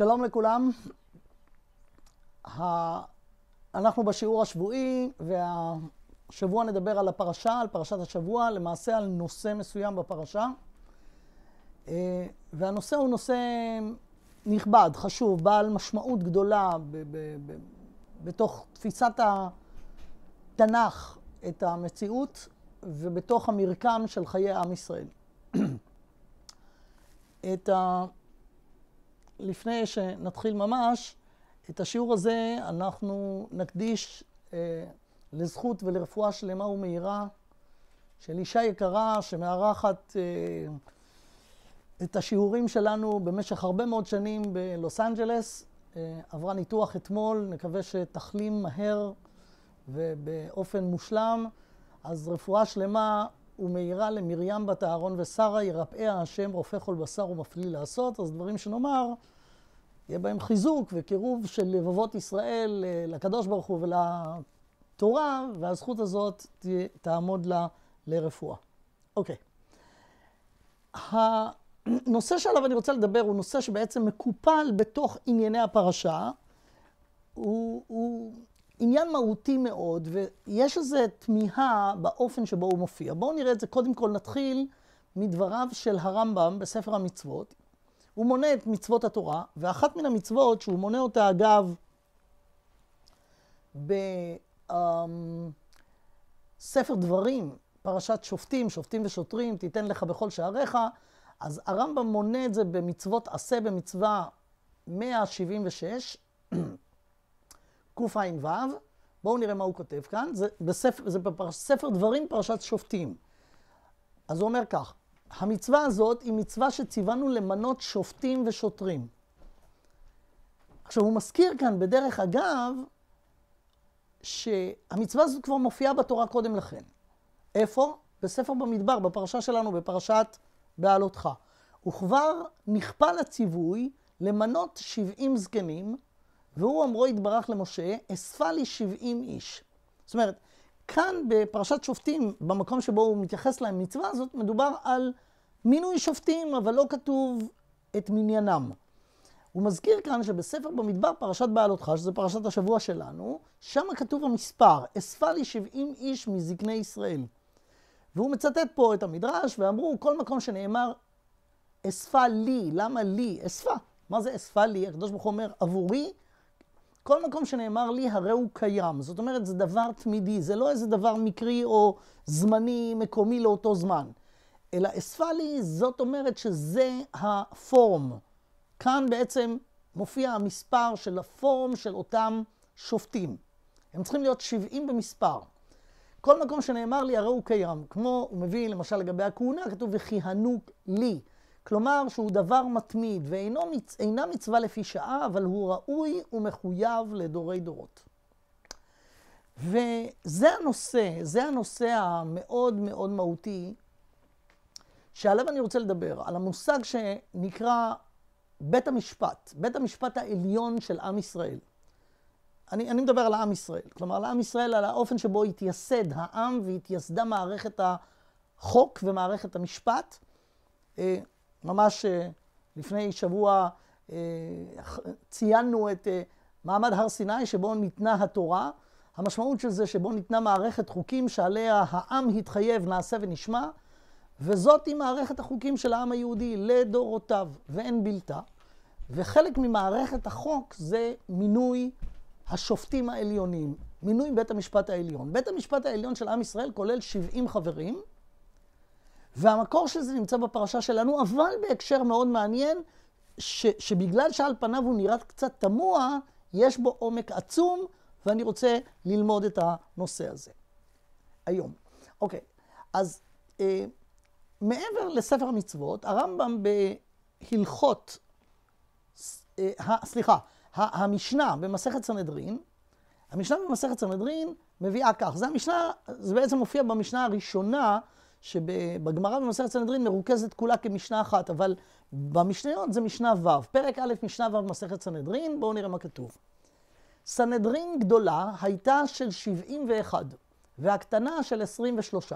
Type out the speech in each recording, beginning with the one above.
שלום לכולם. אנחנו בשיעור השבועי, והשבוע נדבר על הפרשה, על פרשת השבוע, למעשה על נושא מסוים בפרשה. אה, והנושא הוא נושא נכבד, חשוב, בעל משמעות גדולה ב- ב- ב- בתוך תפיסת התנ"ך את המציאות ובתוך המרקם של חיי עם ישראל. את ה... לפני שנתחיל ממש, את השיעור הזה אנחנו נקדיש אה, לזכות ולרפואה שלמה ומהירה של אישה יקרה שמארחת אה, את השיעורים שלנו במשך הרבה מאוד שנים בלוס אנג'לס. אה, עברה ניתוח אתמול, נקווה שתחלים מהר ובאופן מושלם. אז רפואה שלמה ומאירה למרים בת אהרון ושרה, ירפאה השם רופא כל בשר ומפליא לעשות. אז דברים שנאמר, יהיה בהם חיזוק וקירוב של לבבות ישראל אה, לקדוש ברוך הוא ולתורה, והזכות הזאת תעמוד לה לרפואה. אוקיי. הנושא שעליו אני רוצה לדבר הוא נושא שבעצם מקופל בתוך ענייני הפרשה. הוא, הוא עניין מהותי מאוד, ויש איזו תמיהה באופן שבו הוא מופיע. בואו נראה את זה. קודם כל נתחיל מדבריו של הרמב"ם בספר המצוות. הוא מונה את מצוות התורה, ואחת מן המצוות שהוא מונה אותה, אגב, בספר אמ, דברים, פרשת שופטים, שופטים ושוטרים, תיתן לך בכל שעריך, אז הרמב"ם מונה את זה במצוות עשה במצווה 176. קע"ו, בואו נראה מה הוא כותב כאן, זה בספר, זה בספר דברים פרשת שופטים. אז הוא אומר כך, המצווה הזאת היא מצווה שציוונו למנות שופטים ושוטרים. עכשיו הוא מזכיר כאן בדרך אגב, שהמצווה הזאת כבר מופיעה בתורה קודם לכן. איפה? בספר במדבר, בפרשה שלנו, בפרשת בעלותך. וכבר נכפל הציווי למנות 70 זקנים והוא אמרו יתברך למשה, אספה לי 70 איש. זאת אומרת, כאן בפרשת שופטים, במקום שבו הוא מתייחס למצווה הזאת, מדובר על מינוי שופטים, אבל לא כתוב את מניינם. הוא מזכיר כאן שבספר במדבר, פרשת בעלותך, שזה פרשת השבוע שלנו, שם כתוב המספר, אספה לי 70 איש מזקני ישראל. והוא מצטט פה את המדרש, ואמרו, כל מקום שנאמר, אספה לי, למה לי? אספה. מה זה אספה לי? הקדוש ברוך הוא אומר, עבורי כל מקום שנאמר לי, הרי הוא קיים. זאת אומרת, זה דבר תמידי, זה לא איזה דבר מקרי או זמני, מקומי לאותו זמן. אלא אספה לי, זאת אומרת שזה הפורם. כאן בעצם מופיע המספר של הפורם של אותם שופטים. הם צריכים להיות 70 במספר. כל מקום שנאמר לי, הרי הוא קיים. כמו הוא מביא, למשל, לגבי הכהונה, כתוב, וכיהנו לי. כלומר שהוא דבר מתמיד ואינה מצ... מצווה לפי שעה, אבל הוא ראוי ומחויב לדורי דורות. וזה הנושא, זה הנושא המאוד מאוד מהותי, שעליו אני רוצה לדבר, על המושג שנקרא בית המשפט, בית המשפט העליון של עם ישראל. אני, אני מדבר על עם ישראל, כלומר על עם ישראל, על האופן שבו התייסד העם והתייסדה מערכת החוק ומערכת המשפט. אה, ממש אה, לפני שבוע אה, ציינו את אה, מעמד הר סיני שבו ניתנה התורה. המשמעות של זה שבו ניתנה מערכת חוקים שעליה העם התחייב נעשה ונשמע, וזאת היא מערכת החוקים של העם היהודי לדורותיו ואין בלתה. וחלק ממערכת החוק זה מינוי השופטים העליונים, מינוי בית המשפט העליון. בית המשפט העליון של עם ישראל כולל 70 חברים, והמקור של זה נמצא בפרשה שלנו, אבל בהקשר מאוד מעניין, ש, שבגלל שעל פניו הוא נראה קצת תמוה, יש בו עומק עצום, ואני רוצה ללמוד את הנושא הזה. היום. אוקיי, אז אה, מעבר לספר המצוות, הרמב"ם בהלכות, אה, סליחה, המשנה במסכת סנהדרין, המשנה במסכת סנהדרין מביאה כך, זה המשנה, זה בעצם מופיע במשנה הראשונה שבגמרא במסכת סנהדרין מרוכזת כולה כמשנה אחת, אבל במשניות זה משנה ו'. פרק א', משנה ו' במסכת סנהדרין, בואו נראה מה כתוב. סנהדרין גדולה הייתה של 71, והקטנה של 23.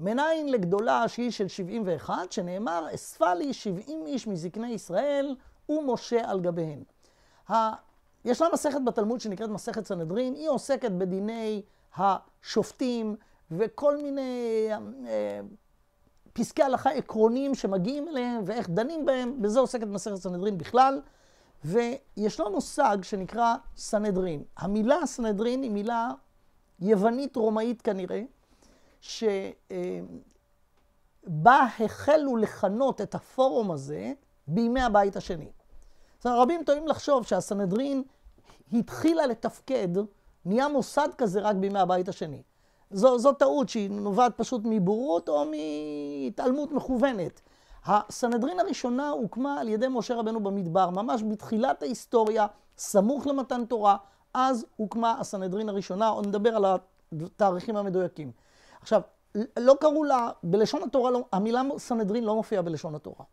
מניין לגדולה שהיא של 71, שנאמר, אספה לי 70 איש מזקני ישראל ומשה על גביהם. יש לה מסכת בתלמוד שנקראת מסכת סנהדרין, היא עוסקת בדיני השופטים, וכל מיני אה, פסקי הלכה עקרוניים שמגיעים אליהם ואיך דנים בהם, בזה עוסקת מסכת סנהדרין בכלל. וישנו מושג שנקרא סנהדרין. המילה סנהדרין היא מילה יוונית-רומאית כנראה, שבה אה, החלו לכנות את הפורום הזה בימי הבית השני. זאת אומרת, רבים טועים לחשוב שהסנהדרין התחילה לתפקד, נהיה מוסד כזה רק בימי הבית השני. זו, זו טעות שהיא נובעת פשוט מבורות או מהתעלמות מכוונת. הסנהדרין הראשונה הוקמה על ידי משה רבנו במדבר, ממש בתחילת ההיסטוריה, סמוך למתן תורה, אז הוקמה הסנהדרין הראשונה, עוד נדבר על התאריכים המדויקים. עכשיו, לא קראו לה, בלשון התורה, לא, המילה סנהדרין לא מופיעה בלשון התורה.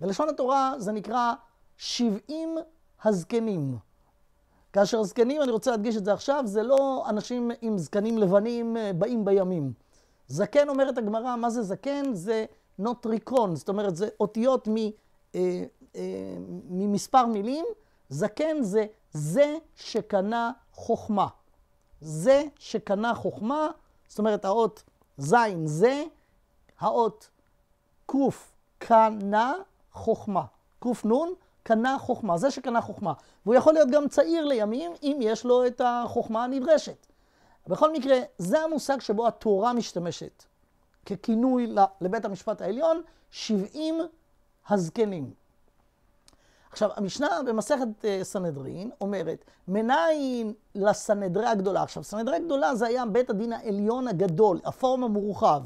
בלשון התורה זה נקרא 70 הזקנים. כאשר זקנים, אני רוצה להדגיש את זה עכשיו, זה לא אנשים עם זקנים לבנים אה, באים בימים. זקן, אומרת הגמרא, מה זה זקן? זה נוטריקון, זאת אומרת, זה אותיות מ, אה, אה, ממספר מילים. זקן זה זה שקנה חוכמה. זה שקנה חוכמה, זאת אומרת, האות זין זה, האות קוף קנה חוכמה. קוף קנה חוכמה, זה שקנה חוכמה. והוא יכול להיות גם צעיר לימים, אם יש לו את החוכמה הנדרשת. בכל מקרה, זה המושג שבו התורה משתמשת ככינוי לבית המשפט העליון, 70 הזקנים. עכשיו, המשנה במסכת אה, סנהדרין אומרת, מנין לסנהדרה הגדולה. עכשיו, סנהדרה הגדולה זה היה בית הדין העליון הגדול, הפורום המורחב.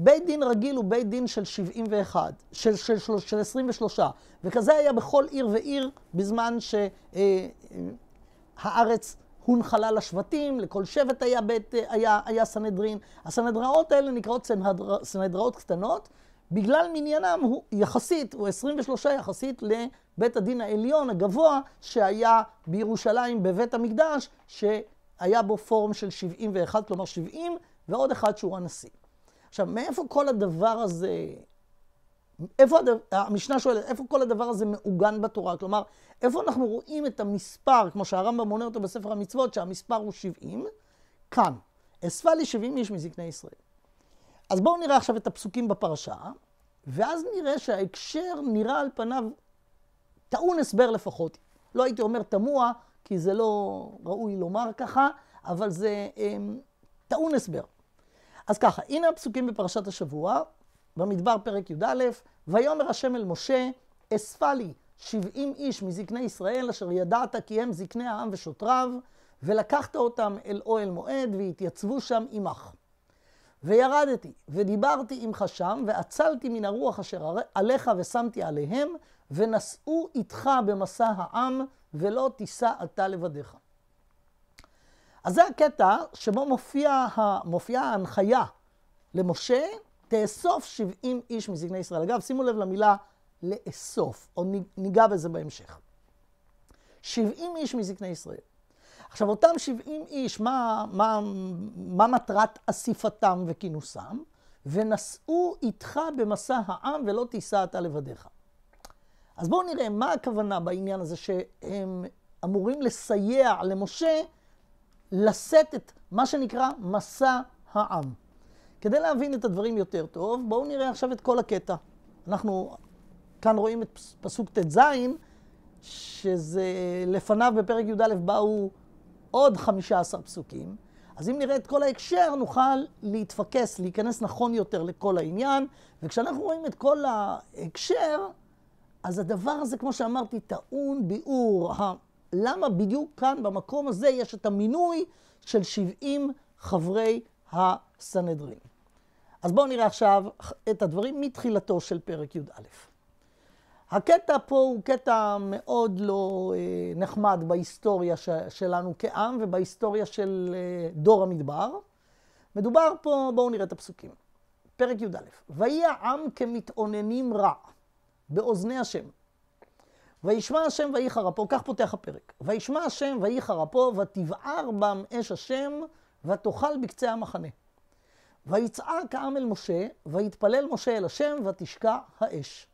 בית דין רגיל הוא בית דין של 71, של, של, של, של 23, וכזה היה בכל עיר ועיר בזמן שהארץ אה, אה הונחלה לשבטים, לכל שבט היה, בית, אה, היה, היה סנהדרין. הסנהדראות האלה נקראות סנהדר, סנהדראות קטנות, בגלל מניינם הוא יחסית, הוא 23 יחסית לבית הדין העליון הגבוה שהיה בירושלים בבית המקדש, שהיה בו פורום של 71, כלומר 70, ועוד אחד שהוא הנשיא. עכשיו, מאיפה כל הדבר הזה, איפה, הדבר, המשנה שואלת, איפה כל הדבר הזה מעוגן בתורה? כלומר, איפה אנחנו רואים את המספר, כמו שהרמב"ם מונה אותו בספר המצוות, שהמספר הוא 70? כאן. אספה לי 70 איש מזקני ישראל. אז בואו נראה עכשיו את הפסוקים בפרשה, ואז נראה שההקשר נראה על פניו טעון הסבר לפחות. לא הייתי אומר תמוה, כי זה לא ראוי לומר ככה, אבל זה אמ, טעון הסבר. אז ככה, הנה הפסוקים בפרשת השבוע, במדבר פרק י"א, ויאמר השם אל משה, אספה לי שבעים איש מזקני ישראל, אשר ידעת כי הם זקני העם ושוטריו, ולקחת אותם אל אוהל מועד, והתייצבו שם עמך. וירדתי, ודיברתי עמך שם, ועצלתי מן הרוח אשר עליך ושמתי עליהם, ונשאו איתך במסע העם, ולא תישא אתה לבדיך. אז זה הקטע שבו מופיע, מופיעה ההנחיה למשה, תאסוף 70 איש מזקני ישראל. אגב, שימו לב למילה לאסוף, או ניגע בזה בהמשך. 70 איש מזקני ישראל. עכשיו, אותם 70 איש, מה, מה, מה מטרת אסיפתם וכינוסם? ונסעו איתך במסע העם ולא תישא אתה לבדיך. אז בואו נראה מה הכוונה בעניין הזה שהם אמורים לסייע למשה לשאת את מה שנקרא מסע העם. כדי להבין את הדברים יותר טוב, בואו נראה עכשיו את כל הקטע. אנחנו כאן רואים את פסוק ט"ז, שזה לפניו בפרק י"א באו עוד 15 פסוקים. אז אם נראה את כל ההקשר, נוכל להתפקס, להיכנס נכון יותר לכל העניין. וכשאנחנו רואים את כל ההקשר, אז הדבר הזה, כמו שאמרתי, טעון ביאור. למה בדיוק כאן, במקום הזה, יש את המינוי של 70 חברי הסנהדרין. אז בואו נראה עכשיו את הדברים מתחילתו של פרק י"א. הקטע פה הוא קטע מאוד לא אה, נחמד בהיסטוריה ש- שלנו כעם ובהיסטוריה של אה, דור המדבר. מדובר פה, בואו נראה את הפסוקים. פרק י"א: ויהי העם כמתאוננים רע באוזני השם, וישמע השם ויהי חרפו, כך פותח הפרק. וישמע השם ויהי חרפו, ותבער בם אש השם, ותאכל בקצה המחנה. ויצעק העם אל משה, ויתפלל משה אל השם, ותשקע האש.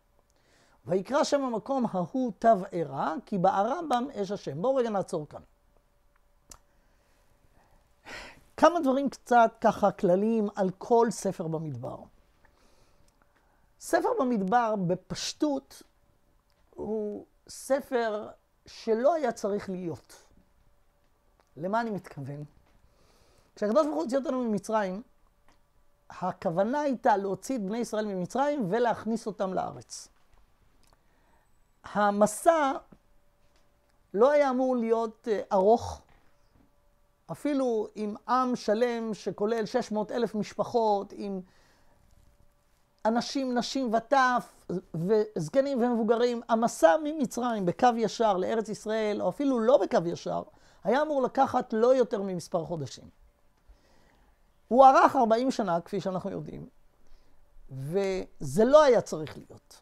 ויקרא שם המקום ההוא תבערה, כי בערה בם אש השם. בואו רגע נעצור כאן. כמה דברים קצת ככה כלליים על כל ספר במדבר. ספר במדבר בפשטות הוא ספר שלא היה צריך להיות. למה אני מתכוון? כשהקדוש ברוך הוא הוציא אותנו ממצרים, הכוונה הייתה להוציא את בני ישראל ממצרים ולהכניס אותם לארץ. המסע לא היה אמור להיות אה, ארוך, אפילו עם עם שלם שכולל 600 אלף משפחות, עם אנשים, נשים וטף, וזקנים ומבוגרים, המסע ממצרים בקו ישר לארץ ישראל, או אפילו לא בקו ישר, היה אמור לקחת לא יותר ממספר חודשים. הוא ארך 40 שנה, כפי שאנחנו יודעים, וזה לא היה צריך להיות.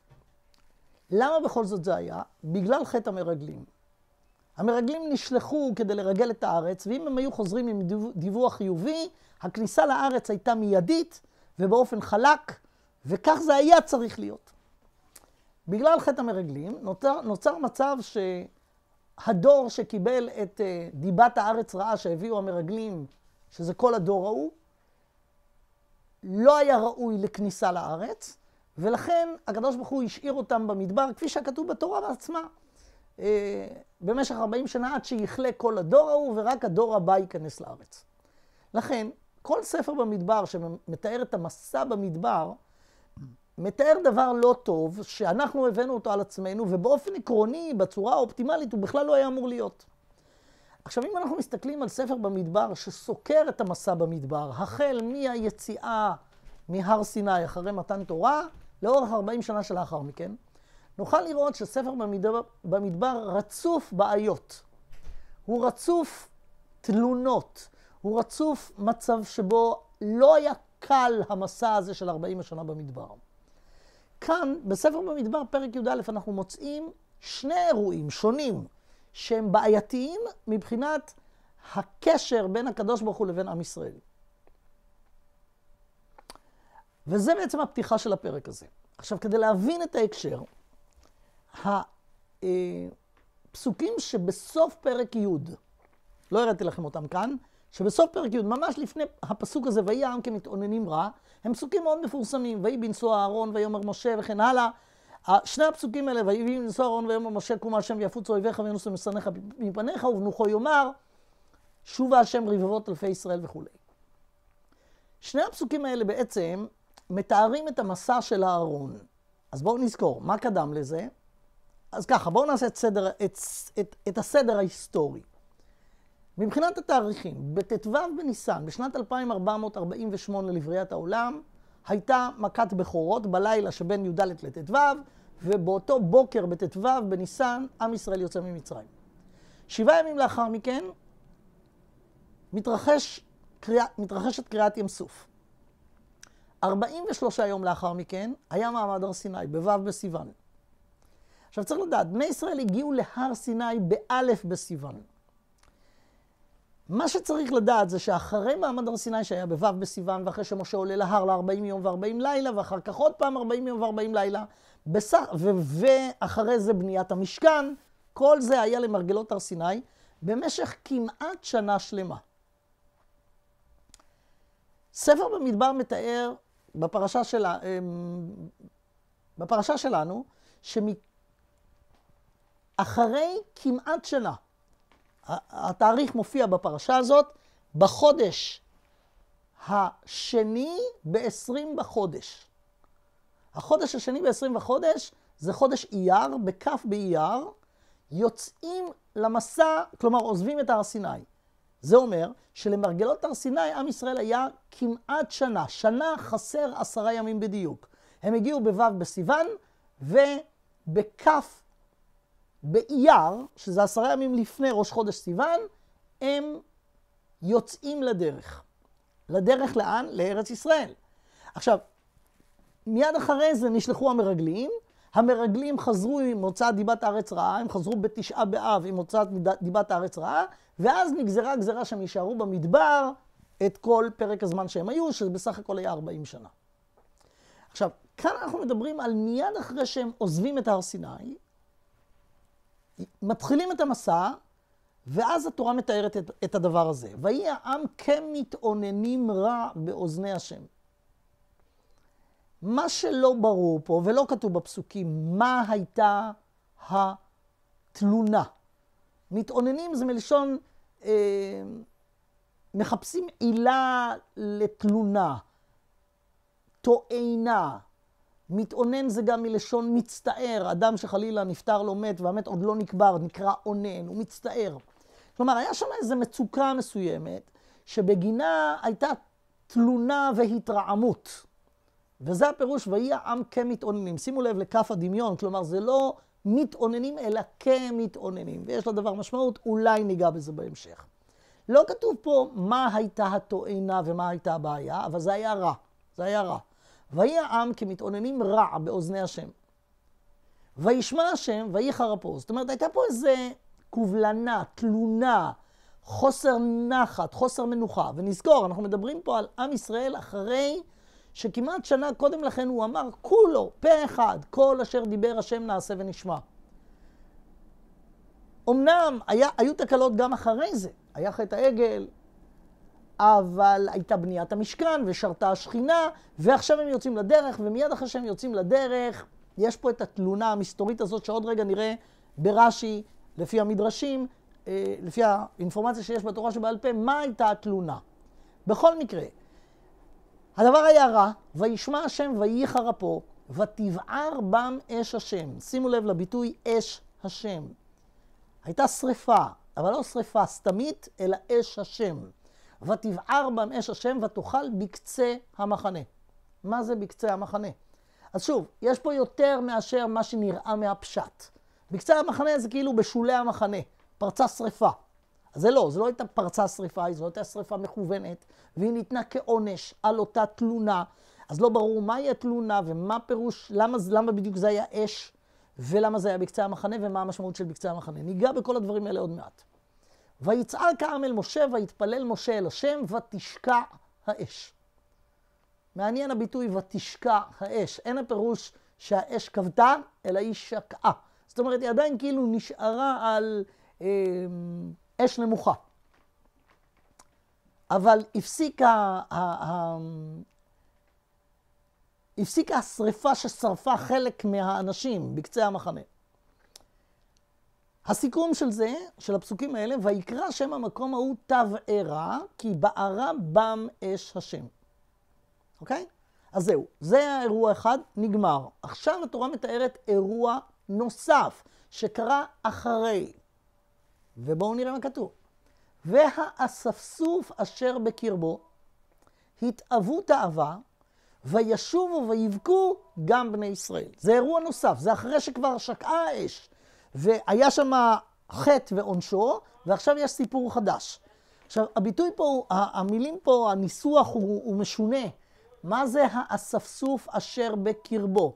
למה בכל זאת זה היה? בגלל חטא המרגלים. המרגלים נשלחו כדי לרגל את הארץ, ואם הם היו חוזרים עם דיווח חיובי, הכניסה לארץ הייתה מיידית ובאופן חלק, וכך זה היה צריך להיות. בגלל חטא המרגלים נוצר, נוצר מצב שהדור שקיבל את אה, דיבת הארץ רעה שהביאו המרגלים, שזה כל הדור ההוא, לא היה ראוי לכניסה לארץ, ולכן הקדוש ברוך הוא השאיר אותם במדבר, כפי שכתוב בתורה בעצמה, אה, במשך 40 שנה עד שיכלה כל הדור ההוא, ורק הדור הבא ייכנס לארץ. לכן, כל ספר במדבר שמתאר את המסע במדבר, מתאר דבר לא טוב, שאנחנו הבאנו אותו על עצמנו, ובאופן עקרוני, בצורה האופטימלית, הוא בכלל לא היה אמור להיות. עכשיו, אם אנחנו מסתכלים על ספר במדבר שסוקר את המסע במדבר, החל מהיציאה מהר סיני אחרי מתן תורה, לאורך 40 שנה שלאחר מכן, נוכל לראות שספר במדבר, במדבר רצוף בעיות. הוא רצוף תלונות, הוא רצוף מצב שבו לא היה קל המסע הזה של 40 השנה במדבר. כאן, בספר במדבר, פרק י"א, אנחנו מוצאים שני אירועים שונים, שהם בעייתיים מבחינת הקשר בין הקדוש ברוך הוא לבין עם ישראל. וזה בעצם הפתיחה של הפרק הזה. עכשיו, כדי להבין את ההקשר, הפסוקים אה, שבסוף פרק י', לא הראיתי לכם אותם כאן, שבסוף פרק י', ממש לפני הפסוק הזה, ויהי העם כמתאוננים רע, הם פסוקים מאוד מפורסמים, ויהי בנשוא אהרון ויאמר משה וכן הלאה. שני הפסוקים האלה, ויהי בנשוא אהרון ויאמר משה קום השם ויפוץ אויביך וינוס ומשנאיך מפניך ובנוחו יאמר שובה השם רבבות אלפי ישראל וכולי. שני הפסוקים האלה בעצם מתארים את המסע של אהרון. אז בואו נזכור, מה קדם לזה? אז ככה, בואו נעשה את, סדר, את, את, את הסדר ההיסטורי. מבחינת התאריכים, בט"ו בניסן, בשנת 2448 לבריאת העולם, הייתה מכת בכורות בלילה שבין י"ד לט"ו, ובאותו בוקר בט"ו בניסן, עם ישראל יוצא ממצרים. שבעה ימים לאחר מכן, מתרחש, קריא, מתרחשת קריאת ים סוף. 43 יום לאחר מכן, היה מעמד הר סיני, בו' בסיוון. עכשיו צריך לדעת, בני ישראל הגיעו להר סיני באלף בסיוון. מה שצריך לדעת זה שאחרי מעמד הר סיני שהיה בו' בסיוון, ואחרי שמשה עולה להר ל-40 יום ו-40 לילה, ואחר כך עוד פעם 40 יום ו-40 לילה, בסך, ו- ואחרי זה בניית המשכן, כל זה היה למרגלות הר סיני במשך כמעט שנה שלמה. ספר במדבר מתאר בפרשה, של, אמ, בפרשה שלנו, שאחרי כמעט שנה, התאריך מופיע בפרשה הזאת בחודש השני ב-20 בחודש. החודש השני ב-20 בחודש זה חודש אייר, בכ' באייר, יוצאים למסע, כלומר עוזבים את הר סיני. זה אומר שלמרגלות הר סיני עם ישראל היה כמעט שנה, שנה חסר עשרה ימים בדיוק. הם הגיעו בו' בסיוון ובכ' באייר, שזה עשרה ימים לפני ראש חודש סיוון, הם יוצאים לדרך. לדרך לאן? לארץ ישראל. עכשיו, מיד אחרי זה נשלחו המרגלים, המרגלים חזרו עם הוצאת דיבת הארץ רעה, הם חזרו בתשעה באב עם הוצאת דיבת הארץ רעה, ואז נגזרה גזרה שהם יישארו במדבר את כל פרק הזמן שהם היו, שבסך הכל היה 40 שנה. עכשיו, כאן אנחנו מדברים על מיד אחרי שהם עוזבים את הר סיני, מתחילים את המסע, ואז התורה מתארת את, את הדבר הזה. ויהי העם כמתאוננים כן רע באוזני השם. מה שלא ברור פה, ולא כתוב בפסוקים, מה הייתה התלונה. מתאוננים זה מלשון, אה, מחפשים עילה לתלונה, טוענה, מתאונן זה גם מלשון מצטער, אדם שחלילה נפטר לא מת והמת עוד לא נקבר, נקרא אונן, הוא מצטער. כלומר, היה שם איזו מצוקה מסוימת, שבגינה הייתה תלונה והתרעמות. וזה הפירוש, ויהי העם כמתאוננים. שימו לב לכף הדמיון, כלומר זה לא מתאוננים, אלא כמתאוננים. ויש לדבר משמעות, אולי ניגע בזה בהמשך. לא כתוב פה מה הייתה התואנה ומה הייתה הבעיה, אבל זה היה רע. זה היה רע. ויהי העם כמתאוננים רע באוזני השם. וישמע השם ויהי חרפו. זאת אומרת, הייתה פה איזה קובלנה, תלונה, חוסר נחת, חוסר מנוחה. ונזכור, אנחנו מדברים פה על עם ישראל אחרי שכמעט שנה קודם לכן הוא אמר, כולו, פה אחד, כל אשר דיבר השם נעשה ונשמע. אמנם היה, היו תקלות גם אחרי זה, היה חטא העגל, אבל הייתה בניית המשכן ושרתה השכינה, ועכשיו הם יוצאים לדרך, ומיד אחרי שהם יוצאים לדרך, יש פה את התלונה המסתורית הזאת שעוד רגע נראה ברש"י, לפי המדרשים, אה, לפי האינפורמציה שיש בתורה שבעל פה, מה הייתה התלונה. בכל מקרה, הדבר היה רע, וישמע השם וייחר אפו, ותבער בם אש השם. שימו לב לביטוי אש השם. הייתה שריפה, אבל לא שריפה סתמית, אלא אש השם. ותבער בם אש השם ותאכל בקצה המחנה. מה זה בקצה המחנה? אז שוב, יש פה יותר מאשר מה שנראה מהפשט. בקצה המחנה זה כאילו בשולי המחנה, פרצה שריפה. אז זה לא, זו לא הייתה פרצה שריפה, זו הייתה שריפה מכוונת, והיא ניתנה כעונש על אותה תלונה. אז לא ברור מהי התלונה ומה פירוש, למה, למה בדיוק זה היה אש, ולמה זה היה בקצה המחנה, ומה המשמעות של בקצה המחנה. ניגע בכל הדברים האלה עוד מעט. ויצעק העם אל משה, ויתפלל משה אל השם, ותשקע האש. מעניין הביטוי ותשקע האש. אין הפירוש שהאש כבתה, אלא היא שקעה. זאת אומרת, היא עדיין כאילו נשארה על אה, אש נמוכה. אבל הפסיקה, הפסיקה השריפה ששרפה חלק מהאנשים בקצה המחנה. הסיכום של זה, של הפסוקים האלה, ויקרא שם המקום ההוא תבערה, כי בערה בם אש השם. אוקיי? אז זהו, זה היה אירוע אחד, נגמר. עכשיו התורה מתארת אירוע נוסף, שקרה אחרי. ובואו נראה מה כתוב. והאספסוף אשר בקרבו, התאוו תאווה, וישובו ויבכו גם בני ישראל. זה אירוע נוסף, זה אחרי שכבר שקעה האש. והיה שם חטא ועונשו, ועכשיו יש סיפור חדש. עכשיו, הביטוי פה, המילים פה, הניסוח הוא, הוא משונה. מה זה האספסוף אשר בקרבו?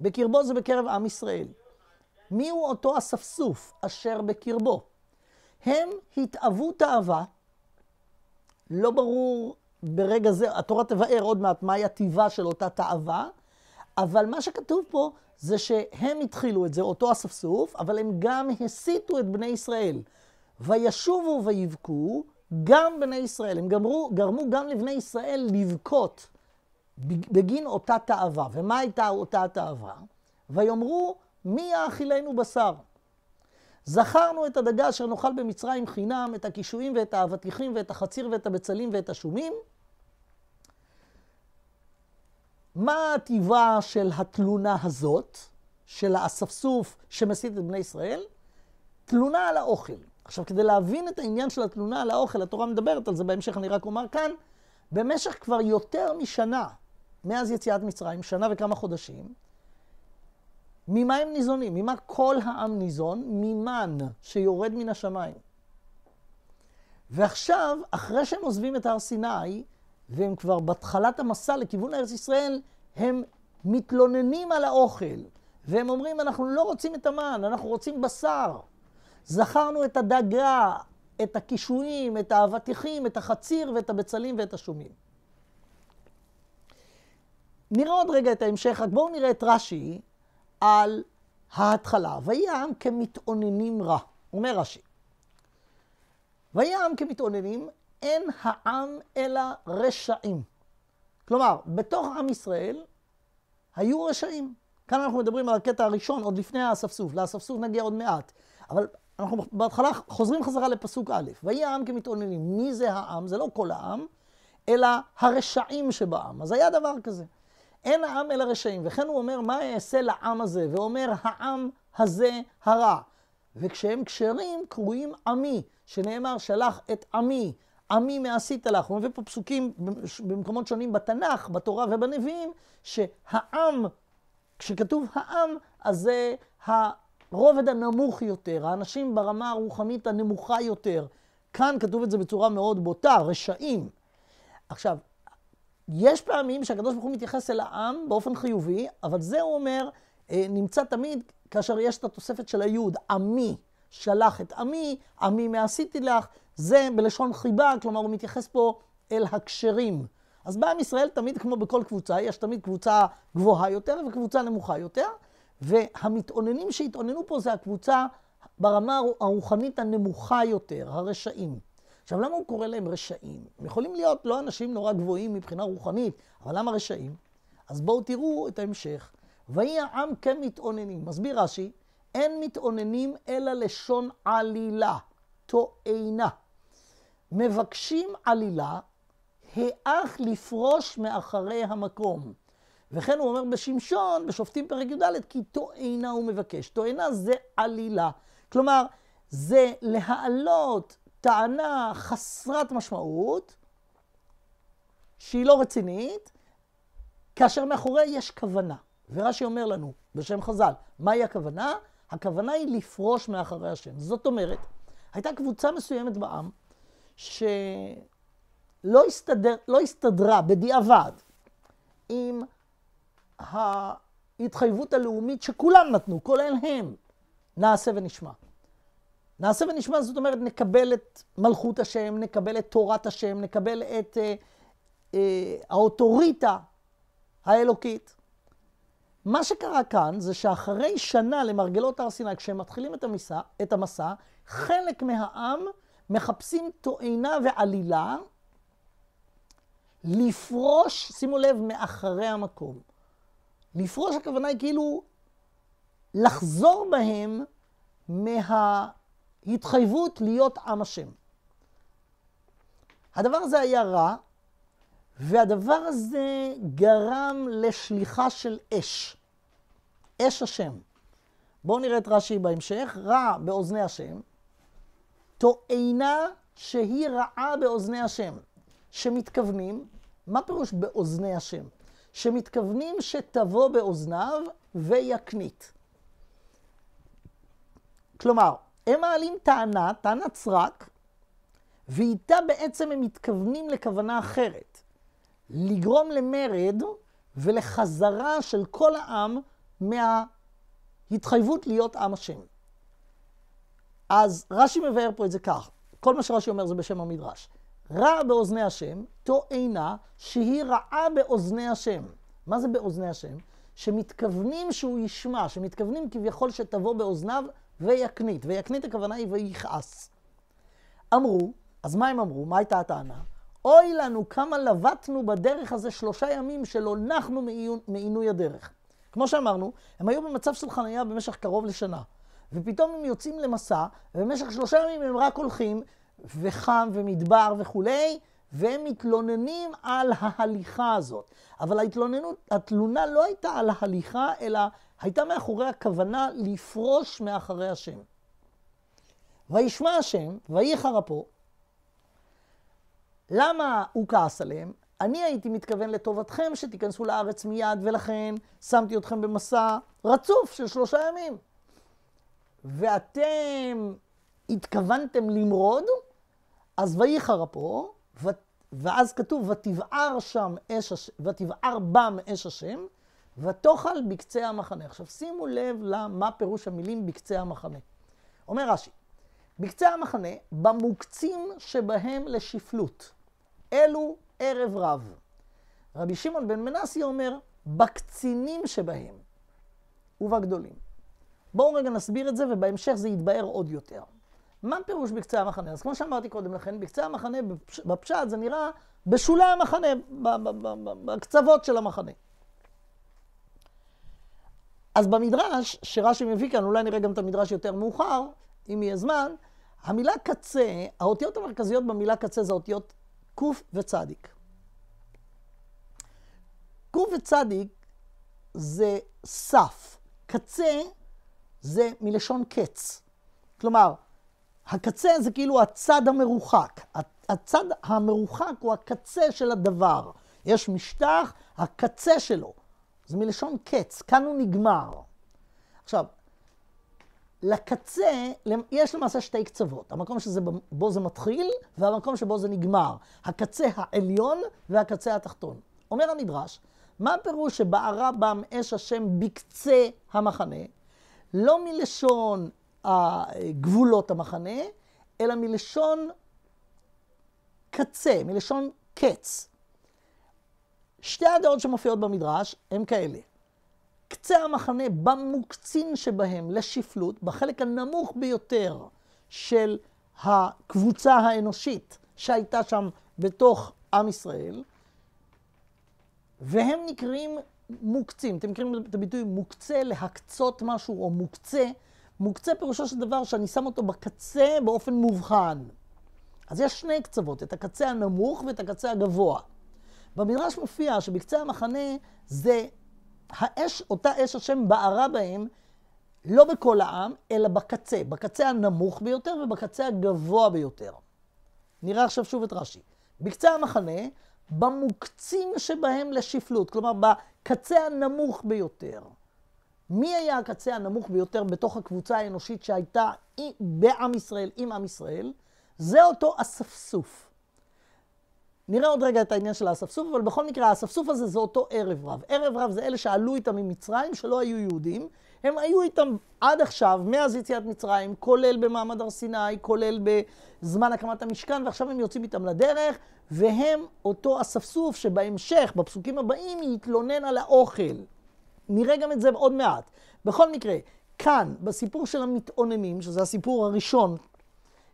בקרבו זה בקרב עם ישראל. מי הוא אותו אספסוף אשר בקרבו? הם התאוו תאווה, לא ברור ברגע זה, התורה תבאר עוד מעט מהי הטיבה של אותה תאווה, אבל מה שכתוב פה זה שהם התחילו את זה, אותו אספסוף, אבל הם גם הסיתו את בני ישראל. וישובו ויבכו גם בני ישראל. הם גמרו, גרמו גם לבני ישראל לבכות בגין אותה תאווה. ומה הייתה אותה תאווה? ויאמרו, מי יאכילנו בשר? זכרנו את הדגה אשר נאכל במצרים חינם, את הקישואים ואת האבטיחים ואת החציר ואת הבצלים ואת השומים, מה טיבה של התלונה הזאת, של האספסוף שמסית את בני ישראל? תלונה על האוכל. עכשיו, כדי להבין את העניין של התלונה על האוכל, התורה מדברת על זה בהמשך, אני רק אומר כאן, במשך כבר יותר משנה, מאז יציאת מצרים, שנה וכמה חודשים, ממה הם ניזונים? ממה כל העם ניזון? ממן שיורד מן השמיים. ועכשיו, אחרי שהם עוזבים את הר סיני, והם כבר בהתחלת המסע לכיוון ארץ ישראל, הם מתלוננים על האוכל. והם אומרים, אנחנו לא רוצים את המן, אנחנו רוצים בשר. זכרנו את הדגה, את הקישואים, את האבטיחים, את החציר ואת הבצלים ואת השומים. נראה עוד רגע את ההמשך, רק בואו נראה את רש"י על ההתחלה. ויהי העם כמתאוננים רע, אומר רש"י. ויהי העם כמתאוננים אין העם אלא רשעים. כלומר, בתוך עם ישראל היו רשעים. כאן אנחנו מדברים על הקטע הראשון, עוד לפני האספסוף. לאספסוף נגיע עוד מעט. אבל אנחנו בהתחלה חוזרים חזרה לפסוק א', ויהי העם כמתאוננים. מי זה העם? זה לא כל העם, אלא הרשעים שבעם. אז היה דבר כזה. אין העם אלא רשעים. וכן הוא אומר, מה אעשה לעם הזה? ואומר, העם הזה הרע. וכשהם כשרים, קרויים עמי, שנאמר, שלח את עמי עמי מעשית לך. הוא מביא פה פסוקים במקומות שונים בתנ"ך, בתורה ובנביאים, שהעם, כשכתוב העם, אז זה הרובד הנמוך יותר, האנשים ברמה הרוחנית הנמוכה יותר. כאן כתוב את זה בצורה מאוד בוטה, רשעים. עכשיו, יש פעמים שהקדוש ברוך הוא מתייחס אל העם באופן חיובי, אבל זה הוא אומר, אה, נמצא תמיד כאשר יש את התוספת של היוד, עמי שלח את עמי, עמי מעשיתי לך, זה בלשון חיבה, כלומר הוא מתייחס פה אל הקשרים. אז בעם ישראל תמיד, כמו בכל קבוצה, יש תמיד קבוצה גבוהה יותר וקבוצה נמוכה יותר, והמתאוננים שהתאוננו פה זה הקבוצה ברמה הרוחנית הנמוכה יותר, הרשעים. עכשיו, למה הוא קורא להם רשעים? הם יכולים להיות לא אנשים נורא גבוהים מבחינה רוחנית, אבל למה רשעים? אז בואו תראו את ההמשך. ויהי העם כמתאוננים. מסביר רש"י, אין מתאוננים אלא לשון עלילה, תואנה. מבקשים עלילה, האח לפרוש מאחרי המקום. וכן הוא אומר בשמשון, בשופטים פרק י"ד, כי תואנה הוא מבקש. תואנה זה עלילה. כלומר, זה להעלות טענה חסרת משמעות, שהיא לא רצינית, כאשר מאחוריה יש כוונה. ורש"י אומר לנו, בשם חז"ל, מהי הכוונה? הכוונה היא לפרוש מאחרי השם. זאת אומרת, הייתה קבוצה מסוימת בעם, שלא הסתדר, לא הסתדרה בדיעבד עם ההתחייבות הלאומית שכולם נתנו, כולל הם, נעשה ונשמע. נעשה ונשמע, זאת אומרת, נקבל את מלכות השם, נקבל את תורת השם, נקבל את אה, אה, האוטוריטה האלוקית. מה שקרה כאן זה שאחרי שנה למרגלות הר סיני, כשהם מתחילים את המסע, את המסע, חלק מהעם מחפשים תואנה ועלילה לפרוש, שימו לב, מאחרי המקום. לפרוש הכוונה היא כאילו לחזור בהם מההתחייבות להיות עם השם. הדבר הזה היה רע, והדבר הזה גרם לשליחה של אש, אש השם. בואו נראה את רש"י בהמשך, רע באוזני השם, טוענה שהיא רעה באוזני השם. שמתכוונים, מה פירוש באוזני השם? שמתכוונים שתבוא באוזניו ויקנית. כלומר, הם מעלים טענה, טענת סרק, ואיתה בעצם הם מתכוונים לכוונה אחרת. לגרום למרד ולחזרה של כל העם מההתחייבות להיות עם השם. אז רש"י מבאר פה את זה כך, כל מה שרש"י אומר זה בשם המדרש. רע באוזני השם, תו עינה שהיא רעה באוזני השם. מה זה באוזני השם? שמתכוונים שהוא ישמע, שמתכוונים כביכול שתבוא באוזניו ויקנית. ויקנית הכוונה היא ויכעס. אמרו, אז מה הם אמרו? מה הייתה הטענה? אוי לנו כמה לבטנו בדרך הזה שלושה ימים שלא נחנו מעינוי הדרך. כמו שאמרנו, הם היו במצב של חניה במשך קרוב לשנה. ופתאום הם יוצאים למסע, ובמשך שלושה ימים הם רק הולכים, וחם ומדבר וכולי, והם מתלוננים על ההליכה הזאת. אבל ההתלוננות, התלונה לא הייתה על ההליכה, אלא הייתה מאחורי הכוונה לפרוש מאחרי השם. וישמע השם, ויהי חרפו. למה הוא כעס עליהם? אני הייתי מתכוון לטובתכם שתיכנסו לארץ מיד, ולכן שמתי אתכם במסע רצוף של שלושה ימים. ואתם התכוונתם למרוד, אז וייחר אפו, ו... ואז כתוב, ותבער שם אש השם, ותבער בם אש השם, ותאכל בקצה המחנה. עכשיו שימו לב למה פירוש המילים בקצה המחנה. אומר רש"י, בקצה המחנה, במוקצים שבהם לשפלות, אלו ערב רב. רבי שמעון בן מנסי אומר, בקצינים שבהם ובגדולים. בואו רגע נסביר את זה, ובהמשך זה יתבהר עוד יותר. מה פירוש בקצה המחנה? אז כמו שאמרתי קודם לכן, בקצה המחנה, בפשט זה נראה בשולי המחנה, בקצוות של המחנה. אז במדרש שרש"י מביא כאן, אולי נראה גם את המדרש יותר מאוחר, אם יהיה זמן, המילה קצה, האותיות המרכזיות במילה קצה זה האותיות ק וצדיק. ק וצדיק זה סף. קצה זה מלשון קץ. כלומר, הקצה זה כאילו הצד המרוחק. הצד המרוחק הוא הקצה של הדבר. יש משטח, הקצה שלו. זה מלשון קץ, כאן הוא נגמר. עכשיו, לקצה, יש למעשה שתי קצוות, המקום שבו זה מתחיל והמקום שבו זה נגמר, הקצה העליון והקצה התחתון. אומר המדרש, מה הפירוש שבערה בם אש השם בקצה המחנה? לא מלשון גבולות המחנה, אלא מלשון קצה, מלשון קץ. שתי הדעות שמופיעות במדרש הן כאלה. קצה המחנה במוקצין שבהם לשפלות, בחלק הנמוך ביותר של הקבוצה האנושית שהייתה שם בתוך עם ישראל, והם נקראים מוקצים. אתם מכירים את הביטוי מוקצה, להקצות משהו או מוקצה? מוקצה פירושו של דבר שאני שם אותו בקצה באופן מובחן. אז יש שני קצוות, את הקצה הנמוך ואת הקצה הגבוה. במדרש מופיע שבקצה המחנה זה האש, אותה אש השם בערה בהם, לא בכל העם, אלא בקצה, בקצה הנמוך ביותר ובקצה הגבוה ביותר. נראה עכשיו שוב את רש"י. בקצה המחנה, במוקצים שבהם לשפלות, כלומר בקצה הנמוך ביותר. מי היה הקצה הנמוך ביותר בתוך הקבוצה האנושית שהייתה בעם ישראל, עם עם ישראל? זה אותו אספסוף. נראה עוד רגע את העניין של האספסוף, אבל בכל מקרה האספסוף הזה זה אותו ערב רב. ערב רב זה אלה שעלו איתם ממצרים שלא היו יהודים, הם היו איתם עד עכשיו, מאז יציאת מצרים, כולל במעמד הר סיני, כולל בזמן הקמת המשכן, ועכשיו הם יוצאים איתם לדרך, והם אותו אספסוף שבהמשך, בפסוקים הבאים, יתלונן על האוכל. נראה גם את זה עוד מעט. בכל מקרה, כאן, בסיפור של המתאוננים, שזה הסיפור הראשון,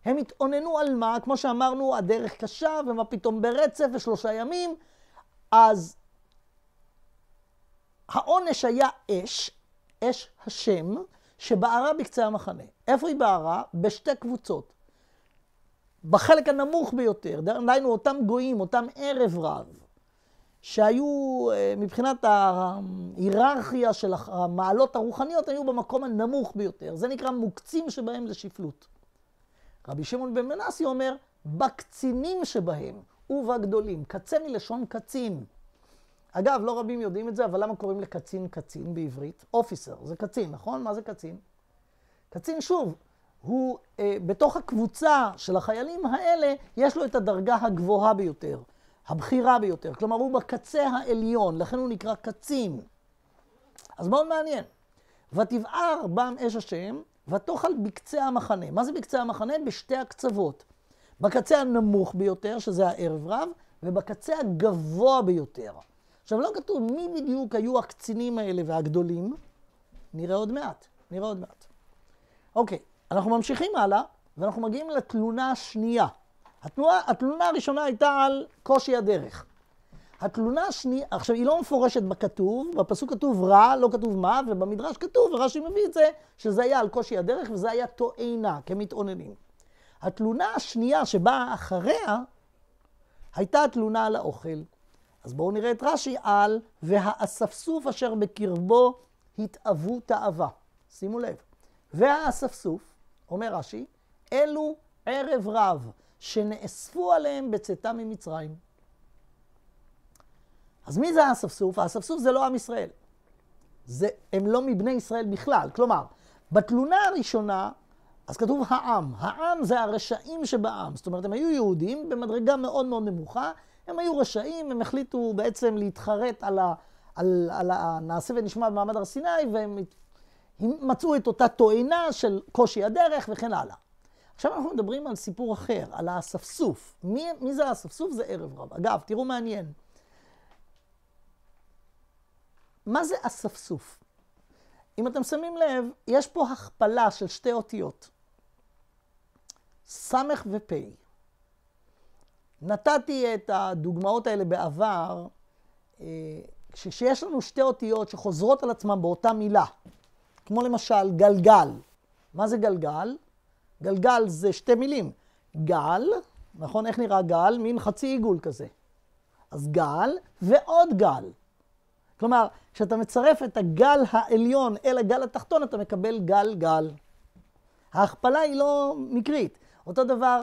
הם התאוננו על מה? כמו שאמרנו, הדרך קשה, ומה פתאום ברצף ושלושה ימים. אז העונש היה אש, אש השם שבערה בקצה המחנה. איפה היא בערה? בשתי קבוצות. בחלק הנמוך ביותר, דהיינו אותם גויים, אותם ערב רב, שהיו אה, מבחינת ההיררכיה של המעלות הרוחניות, היו במקום הנמוך ביותר. זה נקרא מוקצים שבהם לשפלות. רבי שמעון בן מנסי אומר, בקצינים שבהם ובגדולים. קצה מלשון קצין. אגב, לא רבים יודעים את זה, אבל למה קוראים לקצין קצין בעברית? אופיסר, זה קצין, נכון? מה זה קצין? קצין, שוב, הוא, אה, בתוך הקבוצה של החיילים האלה, יש לו את הדרגה הגבוהה ביותר, הבכירה ביותר. כלומר, הוא בקצה העליון, לכן הוא נקרא קצין. אז מאוד מעניין. ותבער בם אש השם, ותאכל בקצה המחנה. מה זה בקצה המחנה? בשתי הקצוות. בקצה הנמוך ביותר, שזה הערב רב, ובקצה הגבוה ביותר. עכשיו, לא כתוב מי בדיוק היו הקצינים האלה והגדולים, נראה עוד מעט, נראה עוד מעט. אוקיי, אנחנו ממשיכים הלאה, ואנחנו מגיעים לתלונה השנייה. התלונה, התלונה הראשונה הייתה על קושי הדרך. התלונה השנייה, עכשיו היא לא מפורשת בכתוב, בפסוק כתוב רע, לא כתוב מה, ובמדרש כתוב, ורש"י מביא את זה, שזה היה על קושי הדרך וזה היה טועינה, כמתאוננים. התלונה השנייה שבאה אחריה, הייתה התלונה על האוכל. אז בואו נראה את רש"י על והאספסוף אשר בקרבו התאוו תאווה. שימו לב. והאספסוף, אומר רש"י, אלו ערב רב שנאספו עליהם בצאתם ממצרים. אז מי זה האספסוף? האספסוף זה לא עם ישראל. זה, הם לא מבני ישראל בכלל. כלומר, בתלונה הראשונה, אז כתוב העם. העם זה הרשעים שבעם. זאת אומרת, הם היו יהודים במדרגה מאוד מאוד נמוכה, הם היו רשעים, הם החליטו בעצם להתחרט על, ה, על, על הנעשה ונשמע במעמד הר סיני, והם מצאו את אותה טוענה של קושי הדרך וכן הלאה. עכשיו אנחנו מדברים על סיפור אחר, על האספסוף. מי, מי זה האספסוף? זה ערב רב. אגב, תראו מעניין. מה זה אספסוף? אם אתם שמים לב, יש פה הכפלה של שתי אותיות, סמך ופ'. נתתי את הדוגמאות האלה בעבר, אה, כשיש לנו שתי אותיות שחוזרות על עצמן באותה מילה, כמו למשל גלגל. מה זה גלגל? גלגל זה שתי מילים. גל, נכון? איך נראה גל? מין חצי עיגול כזה. אז גל ועוד גל. כלומר, כשאתה מצרף את הגל העליון אל הגל התחתון, אתה מקבל גל גל. ההכפלה היא לא מקרית. אותו דבר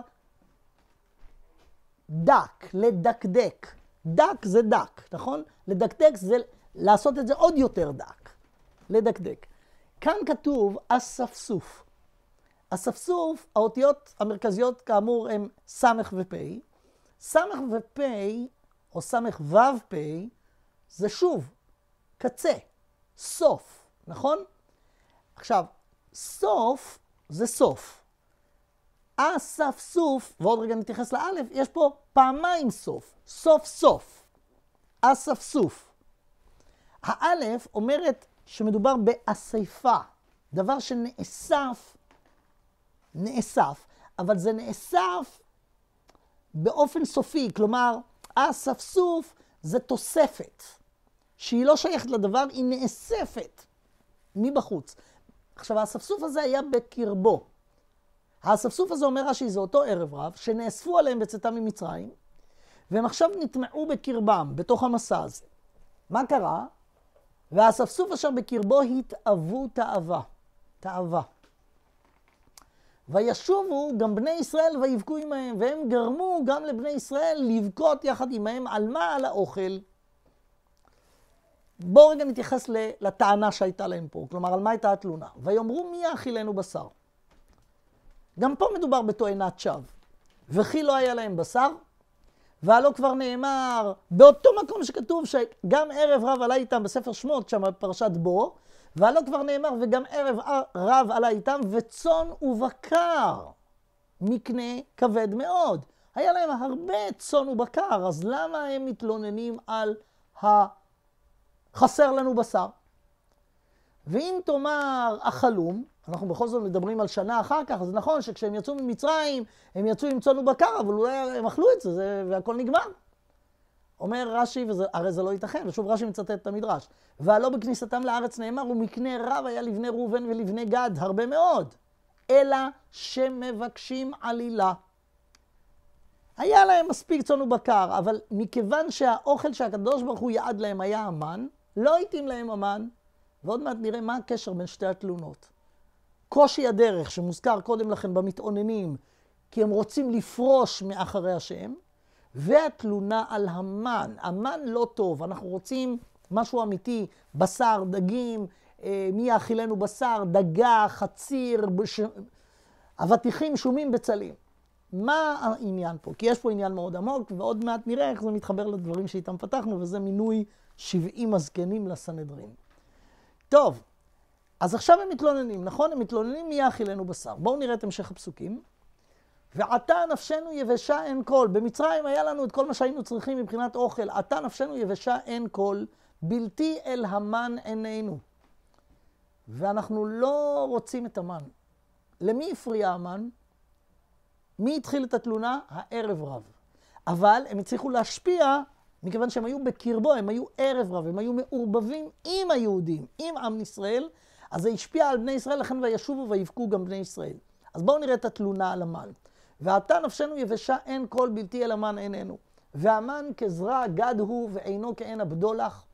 דק, לדקדק. דק זה דק, נכון? לדקדק זה לעשות את זה עוד יותר דק. לדקדק. כאן כתוב אספסוף. אספסוף, האותיות המרכזיות כאמור הן סמ"ך ופ'. סמ"ך ופ', או סמ"ך ו"ו פ', זה שוב, קצה, סוף, נכון? עכשיו, סוף זה סוף. אסף אה, סוף, ועוד רגע נתייחס לאלף, יש פה פעמיים סוף, סוף סוף, אסף אה, סוף. האלף אומרת שמדובר באסיפה, דבר שנאסף, נאסף, אבל זה נאסף באופן סופי, כלומר, אסף אה, סוף זה תוספת, שהיא לא שייכת לדבר, היא נאספת מבחוץ. עכשיו, האספסוף הזה היה בקרבו. האספסוף הזה אומר רש"י, זה אותו ערב רב, שנאספו עליהם בצאתם ממצרים, והם עכשיו נטמעו בקרבם, בתוך המסע הזה. מה קרה? והאספסוף אשר בקרבו התאוו תאווה. תאווה. וישובו גם בני ישראל ויבכו עמהם, והם גרמו גם לבני ישראל לבכות יחד עמהם על מה? על האוכל. בואו רגע נתייחס לטענה שהייתה להם פה, כלומר, על מה הייתה התלונה. ויאמרו מי יאכילנו בשר? גם פה מדובר בתואנת שווא. וכי לא היה להם בשר? והלא כבר נאמר, באותו מקום שכתוב שגם ערב רב עלה איתם בספר שמות, שם פרשת בו, והלא כבר נאמר, וגם ערב רב עלה איתם, וצאן ובקר, מקנה כבד מאוד. היה להם הרבה צאן ובקר, אז למה הם מתלוננים על החסר לנו בשר? ואם תאמר החלום, אנחנו בכל זאת מדברים על שנה אחר כך, אז נכון שכשהם יצאו ממצרים, הם יצאו עם צאן ובקר, אבל אולי הם אכלו את זה, זה והכל נגמר. אומר רש"י, הרי זה לא ייתכן, ושוב רש"י מצטט את המדרש. והלא בכניסתם לארץ נאמר, ומקנה רב היה לבני ראובן ולבני גד, הרבה מאוד. אלא שמבקשים עלילה. היה להם מספיק צאן ובקר, אבל מכיוון שהאוכל שהקדוש ברוך הוא יעד להם היה המן, לא התאים להם המן, ועוד מעט נראה מה הקשר בין שתי התלונות. קושי הדרך שמוזכר קודם לכן במתאוננים, כי הם רוצים לפרוש מאחרי השם, והתלונה על המן. המן לא טוב, אנחנו רוצים משהו אמיתי, בשר, דגים, אה, מי יאכילנו בשר, דגה, חציר, בש... אבטיחים, שומים, בצלים. מה העניין פה? כי יש פה עניין מאוד עמוק, ועוד מעט נראה איך זה מתחבר לדברים שאיתם פתחנו, וזה מינוי 70 הזקנים לסנהדרין. טוב, אז עכשיו הם מתלוננים, נכון? הם מתלוננים מי יאכילנו בשר. בואו נראה את המשך הפסוקים. ועתה נפשנו יבשה אין כל. במצרים היה לנו את כל מה שהיינו צריכים מבחינת אוכל. עתה נפשנו יבשה אין כל, בלתי אל המן עינינו. ואנחנו לא רוצים את המן. למי הפריע המן? מי התחיל את התלונה? הערב רב. אבל הם הצליחו להשפיע מכיוון שהם היו בקרבו, הם היו ערב רב, הם היו מעורבבים עם היהודים, עם עם ישראל, אז זה השפיע על בני ישראל, לכן וישובו ויבכו גם בני ישראל. אז בואו נראה את התלונה על המן. ועתה נפשנו יבשה אין כל בלתי אל המן עינינו. והמן כזרע גד הוא ועינו כעין הבדולח.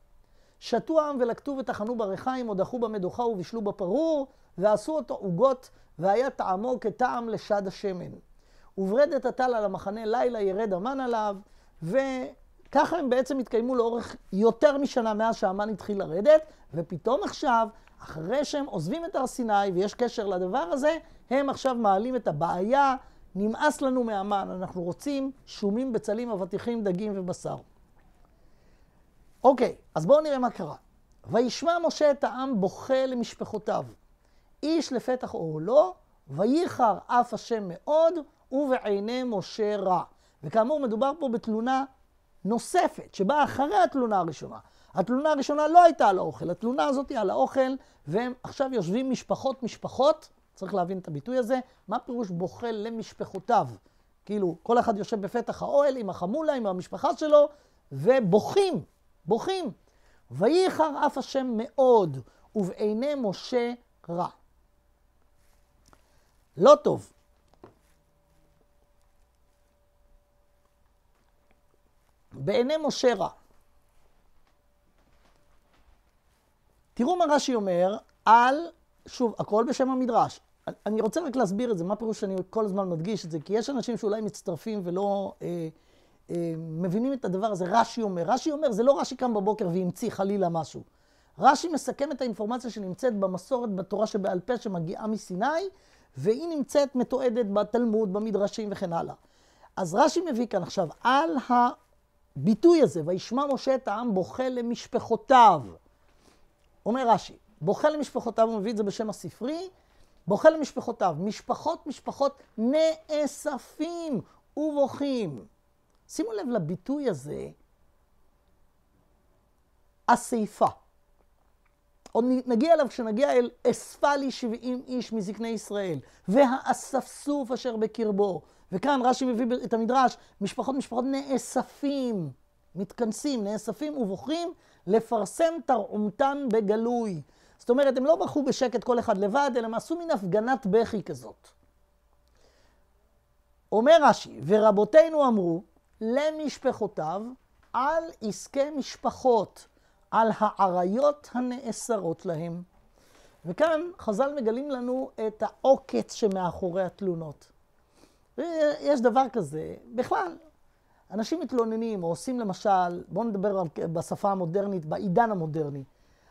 שתו העם ולקטו וטחנו ברחיים, הודחו במדוכה ובישלו בפרור, ועשו אותו עוגות, והיה טעמו כטעם לשד השמן. וברדת הטל על המחנה לילה ירד המן עליו, ו... ככה הם בעצם התקיימו לאורך יותר משנה מאז שהמן התחיל לרדת, ופתאום עכשיו, אחרי שהם עוזבים את הר סיני ויש קשר לדבר הזה, הם עכשיו מעלים את הבעיה, נמאס לנו מהמן, אנחנו רוצים שומים, בצלים, אבטיחים, דגים ובשר. אוקיי, אז בואו נראה מה קרה. וישמע משה את העם בוכה למשפחותיו, איש לפתח אוהלו, וייחר אף השם מאוד, ובעיני משה רע. וכאמור, מדובר פה בתלונה נוספת שבאה אחרי התלונה הראשונה. התלונה הראשונה לא הייתה על האוכל, התלונה הזאת היא על האוכל, והם עכשיו יושבים משפחות משפחות, צריך להבין את הביטוי הזה, מה פירוש בוכה למשפחותיו? כאילו, כל אחד יושב בפתח האוהל עם החמולה, עם המשפחה שלו, ובוכים, בוכים. וייחר אף השם מאוד, ובעיני משה רע. לא טוב. בעיני משה רע. תראו מה רש"י אומר על, שוב, הכל בשם המדרש. אני רוצה רק להסביר את זה, מה פירוש שאני כל הזמן מדגיש את זה? כי יש אנשים שאולי מצטרפים ולא אה, אה, מבינים את הדבר הזה. רש"י אומר, רש"י אומר, זה לא רש"י קם בבוקר והמציא חלילה משהו. רש"י מסכם את האינפורמציה שנמצאת במסורת, בתורה שבעל פה, שמגיעה מסיני, והיא נמצאת מתועדת בתלמוד, במדרשים וכן הלאה. אז רש"י מביא כאן עכשיו על ה... הביטוי הזה, וישמע משה את העם בוכה למשפחותיו. אומר רש"י, בוכה למשפחותיו, הוא מביא את זה בשם הספרי, בוכה למשפחותיו. משפחות, משפחות נאספים ובוכים. שימו לב לביטוי הזה, הסעיפה. עוד נגיע אליו כשנגיע אל אספה לי שבעים איש מזקני ישראל, והאספסוף אשר בקרבו, וכאן רש"י מביא את המדרש, משפחות משפחות נאספים, מתכנסים, נאספים ובוחרים לפרסם תרעומתן בגלוי. זאת אומרת, הם לא בחו בשקט כל אחד לבד, אלא הם עשו מין הפגנת בכי כזאת. אומר רש"י, ורבותינו אמרו למשפחותיו על עסקי משפחות, על העריות הנאסרות להם. וכאן חז"ל מגלים לנו את העוקץ שמאחורי התלונות. יש דבר כזה, בכלל, אנשים מתלוננים או עושים למשל, בואו נדבר בשפה המודרנית, בעידן המודרני.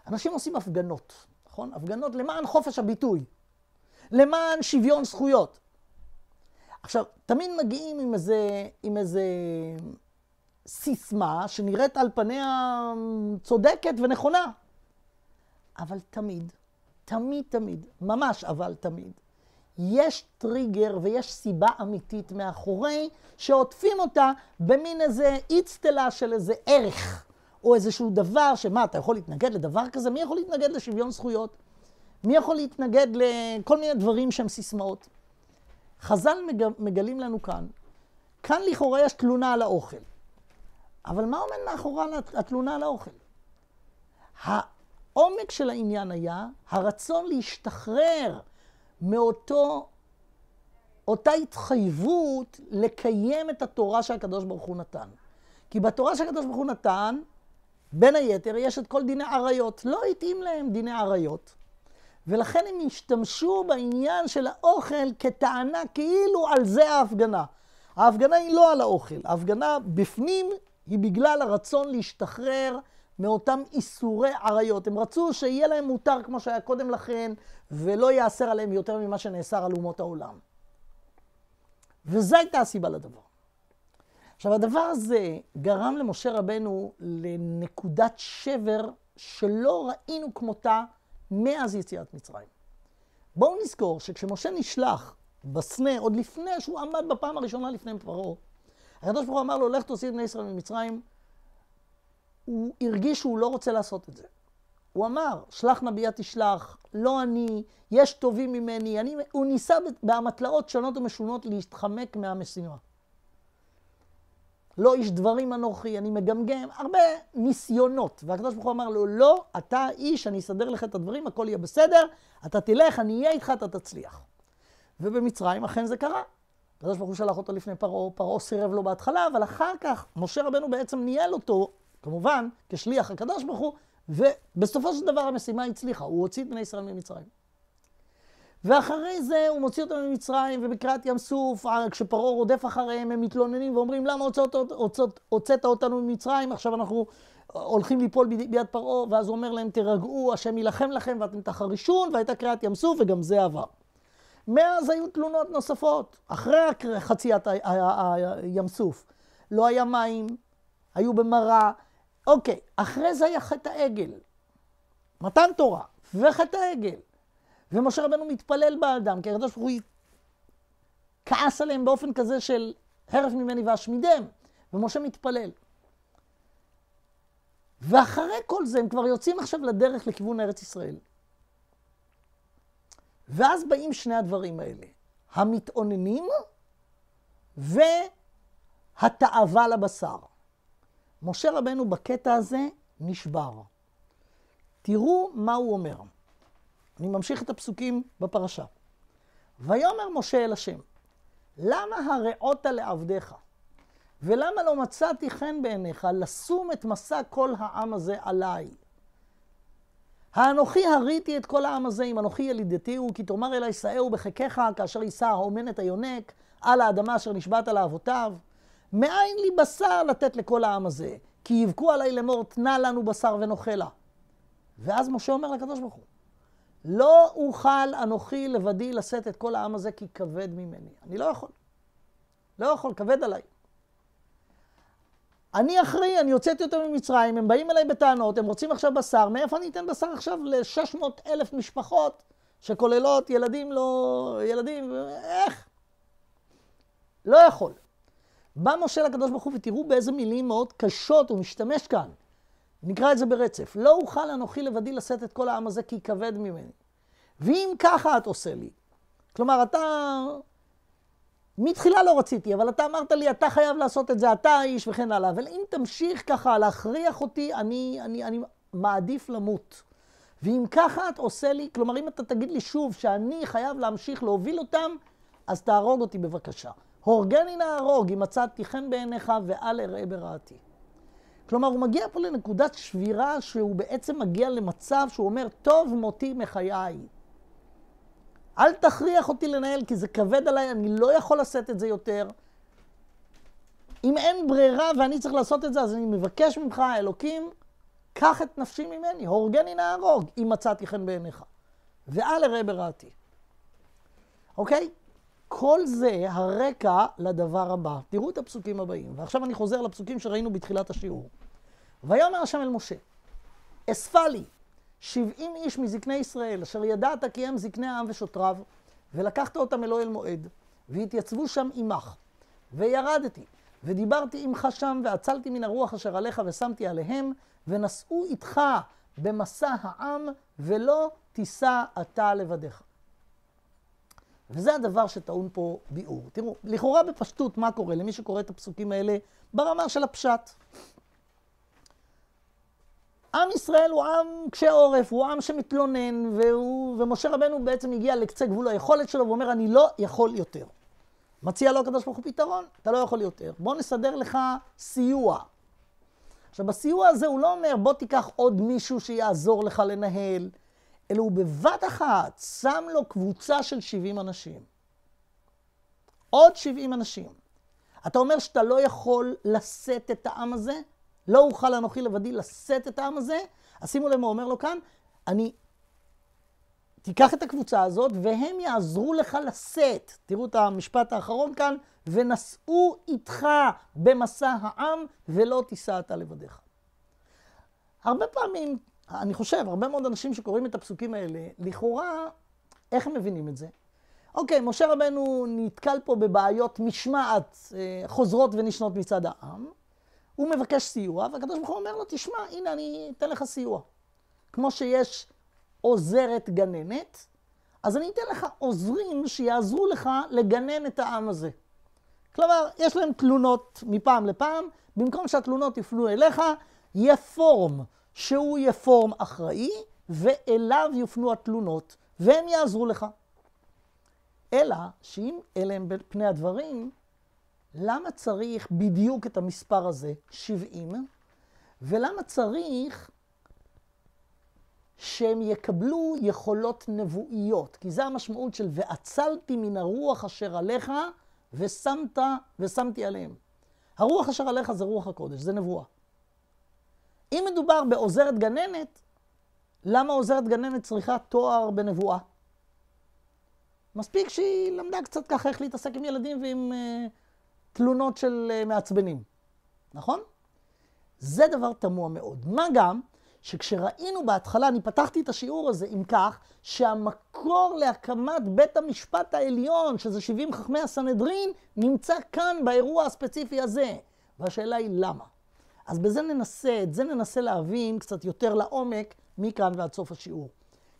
אנשים עושים הפגנות, נכון? הפגנות למען חופש הביטוי, למען שוויון זכויות. עכשיו, תמיד מגיעים עם איזה, עם איזה סיסמה שנראית על פניה אמ, צודקת ונכונה, אבל תמיד, תמיד תמיד, ממש אבל תמיד, יש טריגר ויש סיבה אמיתית מאחורי, שעוטפים אותה במין איזה אצטלה של איזה ערך, או איזשהו דבר, שמה, אתה יכול להתנגד לדבר כזה? מי יכול להתנגד לשוויון זכויות? מי יכול להתנגד לכל מיני דברים שהם סיסמאות? חז"ל מג... מגלים לנו כאן, כאן לכאורה יש תלונה על האוכל, אבל מה עומד מאחורי התלונה על האוכל? העומק של העניין היה הרצון להשתחרר מאותו, אותה התחייבות לקיים את התורה שהקדוש ברוך הוא נתן. כי בתורה שהקדוש ברוך הוא נתן, בין היתר יש את כל דיני עריות. לא התאים להם דיני עריות. ולכן הם השתמשו בעניין של האוכל כטענה כאילו על זה ההפגנה. ההפגנה היא לא על האוכל, ההפגנה בפנים היא בגלל הרצון להשתחרר מאותם איסורי עריות. הם רצו שיהיה להם מותר כמו שהיה קודם לכן, ולא ייאסר עליהם יותר ממה שנאסר על אומות העולם. וזו הייתה הסיבה לדבר. עכשיו, הדבר הזה גרם למשה רבנו לנקודת שבר שלא ראינו כמותה מאז יציאת מצרים. בואו נזכור שכשמשה נשלח בסנה, עוד לפני שהוא עמד בפעם הראשונה לפני פרעה, הקדוש ברוך הוא אמר לו, לך תוציא את בני ישראל ממצרים, הוא הרגיש שהוא לא רוצה לעשות את זה. הוא אמר, שלח נביאה תשלח, לא אני, יש טובים ממני. אני, הוא ניסה באמתלאות שונות ומשונות להתחמק מהמשימה. לא איש דברים אנוכי, אני מגמגם, הרבה ניסיונות. והקדוש ברוך הוא אמר לו, לא, אתה איש, אני אסדר לך את הדברים, הכל יהיה בסדר, אתה תלך, אני אהיה איתך, אתה תצליח. ובמצרים אכן זה קרה. הקדוש ברוך הוא שלח אותו לפני פרעה, פרעה סירב לו בהתחלה, אבל אחר כך משה רבנו בעצם ניהל אותו כמובן, כשליח הקדוש ברוך הוא, ובסופו של דבר המשימה הצליחה, הוא הוציא את בני ישראל ממצרים. ואחרי זה הוא מוציא אותם ממצרים, ובקריעת ים סוף, אה, כשפרעה רודף אחריהם, הם מתלוננים ואומרים, למה הוצאת, הוצאת, הוצאת אותנו ממצרים, עכשיו אנחנו אה, הולכים ליפול ביד פרעה, ואז הוא אומר להם, תירגעו, השם יילחם לכם ואתם תחרישון, והייתה קריעת ים סוף וגם זה עבר. מאז היו תלונות נוספות, אחרי חציית הים סוף. לא היה מים, היו במרה, אוקיי, אחרי זה היה חטא העגל. מתן תורה וחטא העגל. ומשה רבנו מתפלל באדם, כי הקדוש ברוך הוא כעס עליהם באופן כזה של הרף ממני ואשמידם, ומשה מתפלל. ואחרי כל זה הם כבר יוצאים עכשיו לדרך לכיוון ארץ ישראל. ואז באים שני הדברים האלה, המתאוננים והתאווה לבשר. משה רבנו בקטע הזה נשבר. תראו מה הוא אומר. אני ממשיך את הפסוקים בפרשה. ויאמר משה אל השם, למה הרעות לעבדיך? ולמה לא מצאתי חן בעיניך לשום את מסע כל העם הזה עליי? האנוכי הריתי את כל העם הזה, אם אנוכי ילידתיהו, כי תאמר אלי שאהו בחיקך, כאשר יישא האומן את היונק, על האדמה אשר נשבעת לאבותיו. מאין לי בשר לתת לכל העם הזה? כי יבכו עליי לאמור, תנה לנו בשר ונאכלה. ואז משה אומר לקדוש ברוך הוא, לא אוכל אנוכי לבדי לשאת את כל העם הזה כי כבד ממני. אני לא יכול. לא יכול, כבד עליי. אני אחראי, אני הוצאתי אותם ממצרים, הם באים אליי בטענות, הם רוצים עכשיו בשר, מאיפה אני אתן בשר עכשיו ל-600 אלף משפחות שכוללות ילדים לא... ילדים, איך? לא יכול. בא משה לקדוש ברוך הוא, ותראו באיזה מילים מאוד קשות הוא משתמש כאן. נקרא את זה ברצף. לא אוכל אנוכי לבדי לשאת את כל העם הזה כי כבד ממני. ואם ככה את עושה לי, כלומר, אתה... מתחילה לא רציתי, אבל אתה אמרת לי, אתה חייב לעשות את זה, אתה האיש וכן הלאה. אבל אם תמשיך ככה להכריח אותי, אני, אני, אני מעדיף למות. ואם ככה את עושה לי, כלומר, אם אתה תגיד לי שוב שאני חייב להמשיך להוביל אותם, אז תהרוג אותי בבקשה. הורגני נהרוג, אם מצאתי חן בעיניך, ואל אראה ברעתי. כלומר, הוא מגיע פה לנקודת שבירה שהוא בעצם מגיע למצב שהוא אומר, טוב מותי מחיי. אל תכריח אותי לנהל, כי זה כבד עליי, אני לא יכול לשאת את זה יותר. אם אין ברירה ואני צריך לעשות את זה, אז אני מבקש ממך, אלוקים, קח את נפשי ממני, הורגני נהרוג, אם מצאתי חן בעיניך. ואל אראה ברעתי. אוקיי? Okay? כל זה הרקע לדבר הבא. תראו את הפסוקים הבאים. ועכשיו אני חוזר לפסוקים שראינו בתחילת השיעור. ויאמר השם אל משה, אספה לי שבעים איש מזקני ישראל, אשר ידעת כי הם זקני העם ושוטריו, ולקחת אותם אלוהי אל מועד, והתייצבו שם עמך. וירדתי, ודיברתי עמך שם, ועצלתי מן הרוח אשר עליך ושמתי עליהם, ונשאו איתך במסע העם, ולא תישא אתה לבדיך. וזה הדבר שטעון פה ביאור. תראו, לכאורה בפשטות, מה קורה למי שקורא את הפסוקים האלה ברמה של הפשט? עם ישראל הוא עם קשה עורף, הוא עם שמתלונן, והוא, ומשה רבנו בעצם הגיע לקצה גבול היכולת שלו ואומר, אני לא יכול יותר. מציע לו הקדוש ברוך הוא פתרון, אתה לא יכול יותר. בוא נסדר לך סיוע. עכשיו, בסיוע הזה הוא לא אומר, בוא תיקח עוד מישהו שיעזור לך לנהל, אלא הוא בבת אחת שם לו קבוצה של 70 אנשים. עוד 70 אנשים. אתה אומר שאתה לא יכול לשאת את העם הזה? לא אוכל אנוכי לבדי לשאת את העם הזה? אז שימו לב מה אומר לו כאן, אני... תיקח את הקבוצה הזאת והם יעזרו לך לשאת. תראו את המשפט האחרון כאן, ונשאו איתך במסע העם ולא תישא אתה לבדיך. הרבה פעמים אני חושב, הרבה מאוד אנשים שקוראים את הפסוקים האלה, לכאורה, איך הם מבינים את זה? אוקיי, משה רבנו נתקל פה בבעיות משמעת אה, חוזרות ונשנות מצד העם. הוא מבקש סיוע, והקדוש ברוך הוא אומר לו, תשמע, הנה אני אתן לך סיוע. כמו שיש עוזרת גננת, אז אני אתן לך עוזרים שיעזרו לך לגנן את העם הזה. כלומר, יש להם תלונות מפעם לפעם, במקום שהתלונות יפנו אליך, יהיה פורום שהוא יהיה פורם אחראי, ואליו יופנו התלונות, והם יעזרו לך. אלא שאם אלה הם פני הדברים, למה צריך בדיוק את המספר הזה, 70? ולמה צריך שהם יקבלו יכולות נבואיות? כי זה המשמעות של ואצלתי מן הרוח אשר עליך ושמת, ושמתי עליהם. הרוח אשר עליך זה רוח הקודש, זה נבואה. אם מדובר בעוזרת גננת, למה עוזרת גננת צריכה תואר בנבואה? מספיק שהיא למדה קצת ככה איך להתעסק עם ילדים ועם אה, תלונות של אה, מעצבנים, נכון? זה דבר תמוה מאוד. מה גם שכשראינו בהתחלה, אני פתחתי את השיעור הזה עם כך שהמקור להקמת בית המשפט העליון, שזה 70 חכמי הסנהדרין, נמצא כאן באירוע הספציפי הזה. והשאלה היא למה? אז בזה ננסה, את זה ננסה להבין קצת יותר לעומק מכאן ועד סוף השיעור.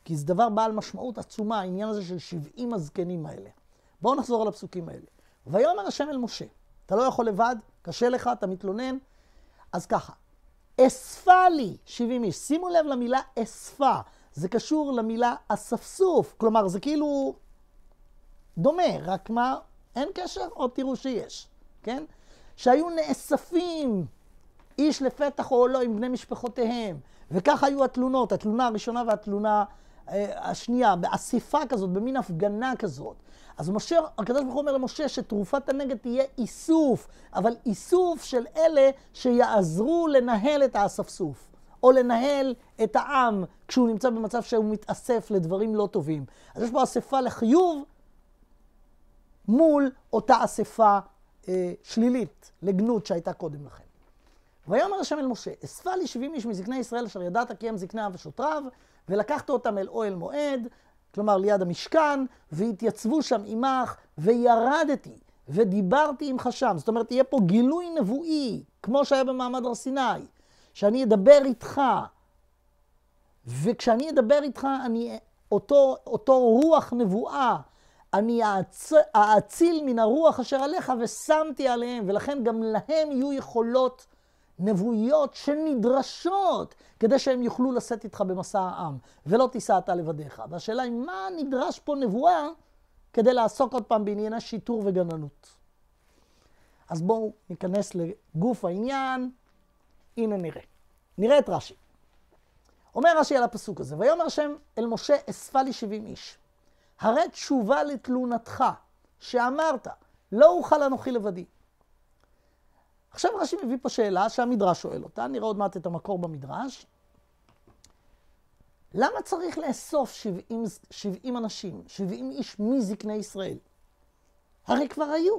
כי זה דבר בעל משמעות עצומה, העניין הזה של 70 הזקנים האלה. בואו נחזור על הפסוקים האלה. ויאמר השם אל משה, אתה לא יכול לבד, קשה לך, אתה מתלונן, אז ככה, אספה לי 70 איש. שימו לב למילה אספה, זה קשור למילה אספסוף, כלומר זה כאילו דומה, רק מה, אין קשר? עוד תראו שיש, כן? שהיו נאספים איש לפתח או לא עם בני משפחותיהם. וכך היו התלונות, התלונה הראשונה והתלונה אה, השנייה, באסיפה כזאת, במין הפגנה כזאת. אז משה, הקדוש ברוך הוא אומר למשה שתרופת הנגד תהיה איסוף, אבל איסוף של אלה שיעזרו לנהל את האספסוף, או לנהל את העם כשהוא נמצא במצב שהוא מתאסף לדברים לא טובים. אז יש פה אספה לחיוב מול אותה אספה אה, שלילית, לגנות שהייתה קודם לכן. ויאמר השם אל משה, אספה לי שבעים איש מזקני ישראל אשר ידעת כי הם זקניה ושוטריו, ולקחת אותם אל אוהל מועד, כלומר ליד המשכן, והתייצבו שם עמך, וירדתי, ודיברתי עמך שם. זאת אומרת, יהיה פה גילוי נבואי, כמו שהיה במעמד הר סיני, שאני אדבר איתך, וכשאני אדבר איתך, אני, אותו, אותו רוח נבואה, אני אעצ... אאציל מן הרוח אשר עליך ושמתי עליהם, ולכן גם להם יהיו יכולות נבואיות שנדרשות כדי שהם יוכלו לשאת איתך במסע העם, ולא תישא אתה לבדיך. והשאלה היא, מה נדרש פה נבואה כדי לעסוק עוד פעם בענייני שיטור וגננות? אז בואו ניכנס לגוף העניין, הנה נראה. נראה את רש"י. אומר רש"י על הפסוק הזה, ויאמר השם אל משה אספה לי שבעים איש. הרי תשובה לתלונתך, שאמרת, לא אוכל אנוכי לבדי, עכשיו רש"י מביא פה שאלה שהמדרש שואל אותה, נראה עוד מעט את המקור במדרש. למה צריך לאסוף 70, 70 אנשים, 70 איש מזקני ישראל? הרי כבר היו.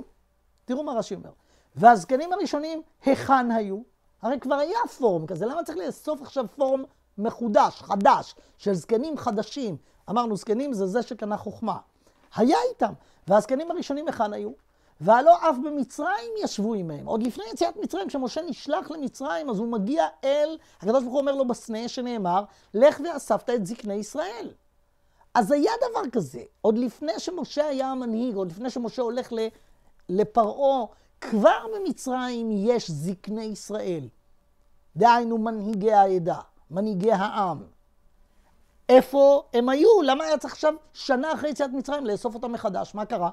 תראו מה רש"י אומר. והזקנים הראשונים, היכן היו? הרי כבר היה פורום כזה, למה צריך לאסוף עכשיו פורום מחודש, חדש, של זקנים חדשים? אמרנו, זקנים זה זה שקנה חוכמה. היה איתם. והזקנים הראשונים היכן היו? והלא אף במצרים ישבו עמהם. עוד לפני יציאת מצרים, כשמשה נשלח למצרים, אז הוא מגיע אל, הקדוש ברוך הוא אומר לו בסנה שנאמר, לך ואספת את זקני ישראל. אז היה דבר כזה, עוד לפני שמשה היה המנהיג, עוד לפני שמשה הולך לפרעה, כבר במצרים יש זקני ישראל. דהיינו מנהיגי העדה, מנהיגי העם. איפה הם היו? למה היה צריך עכשיו, שנה אחרי יציאת מצרים, לאסוף אותם מחדש? מה קרה?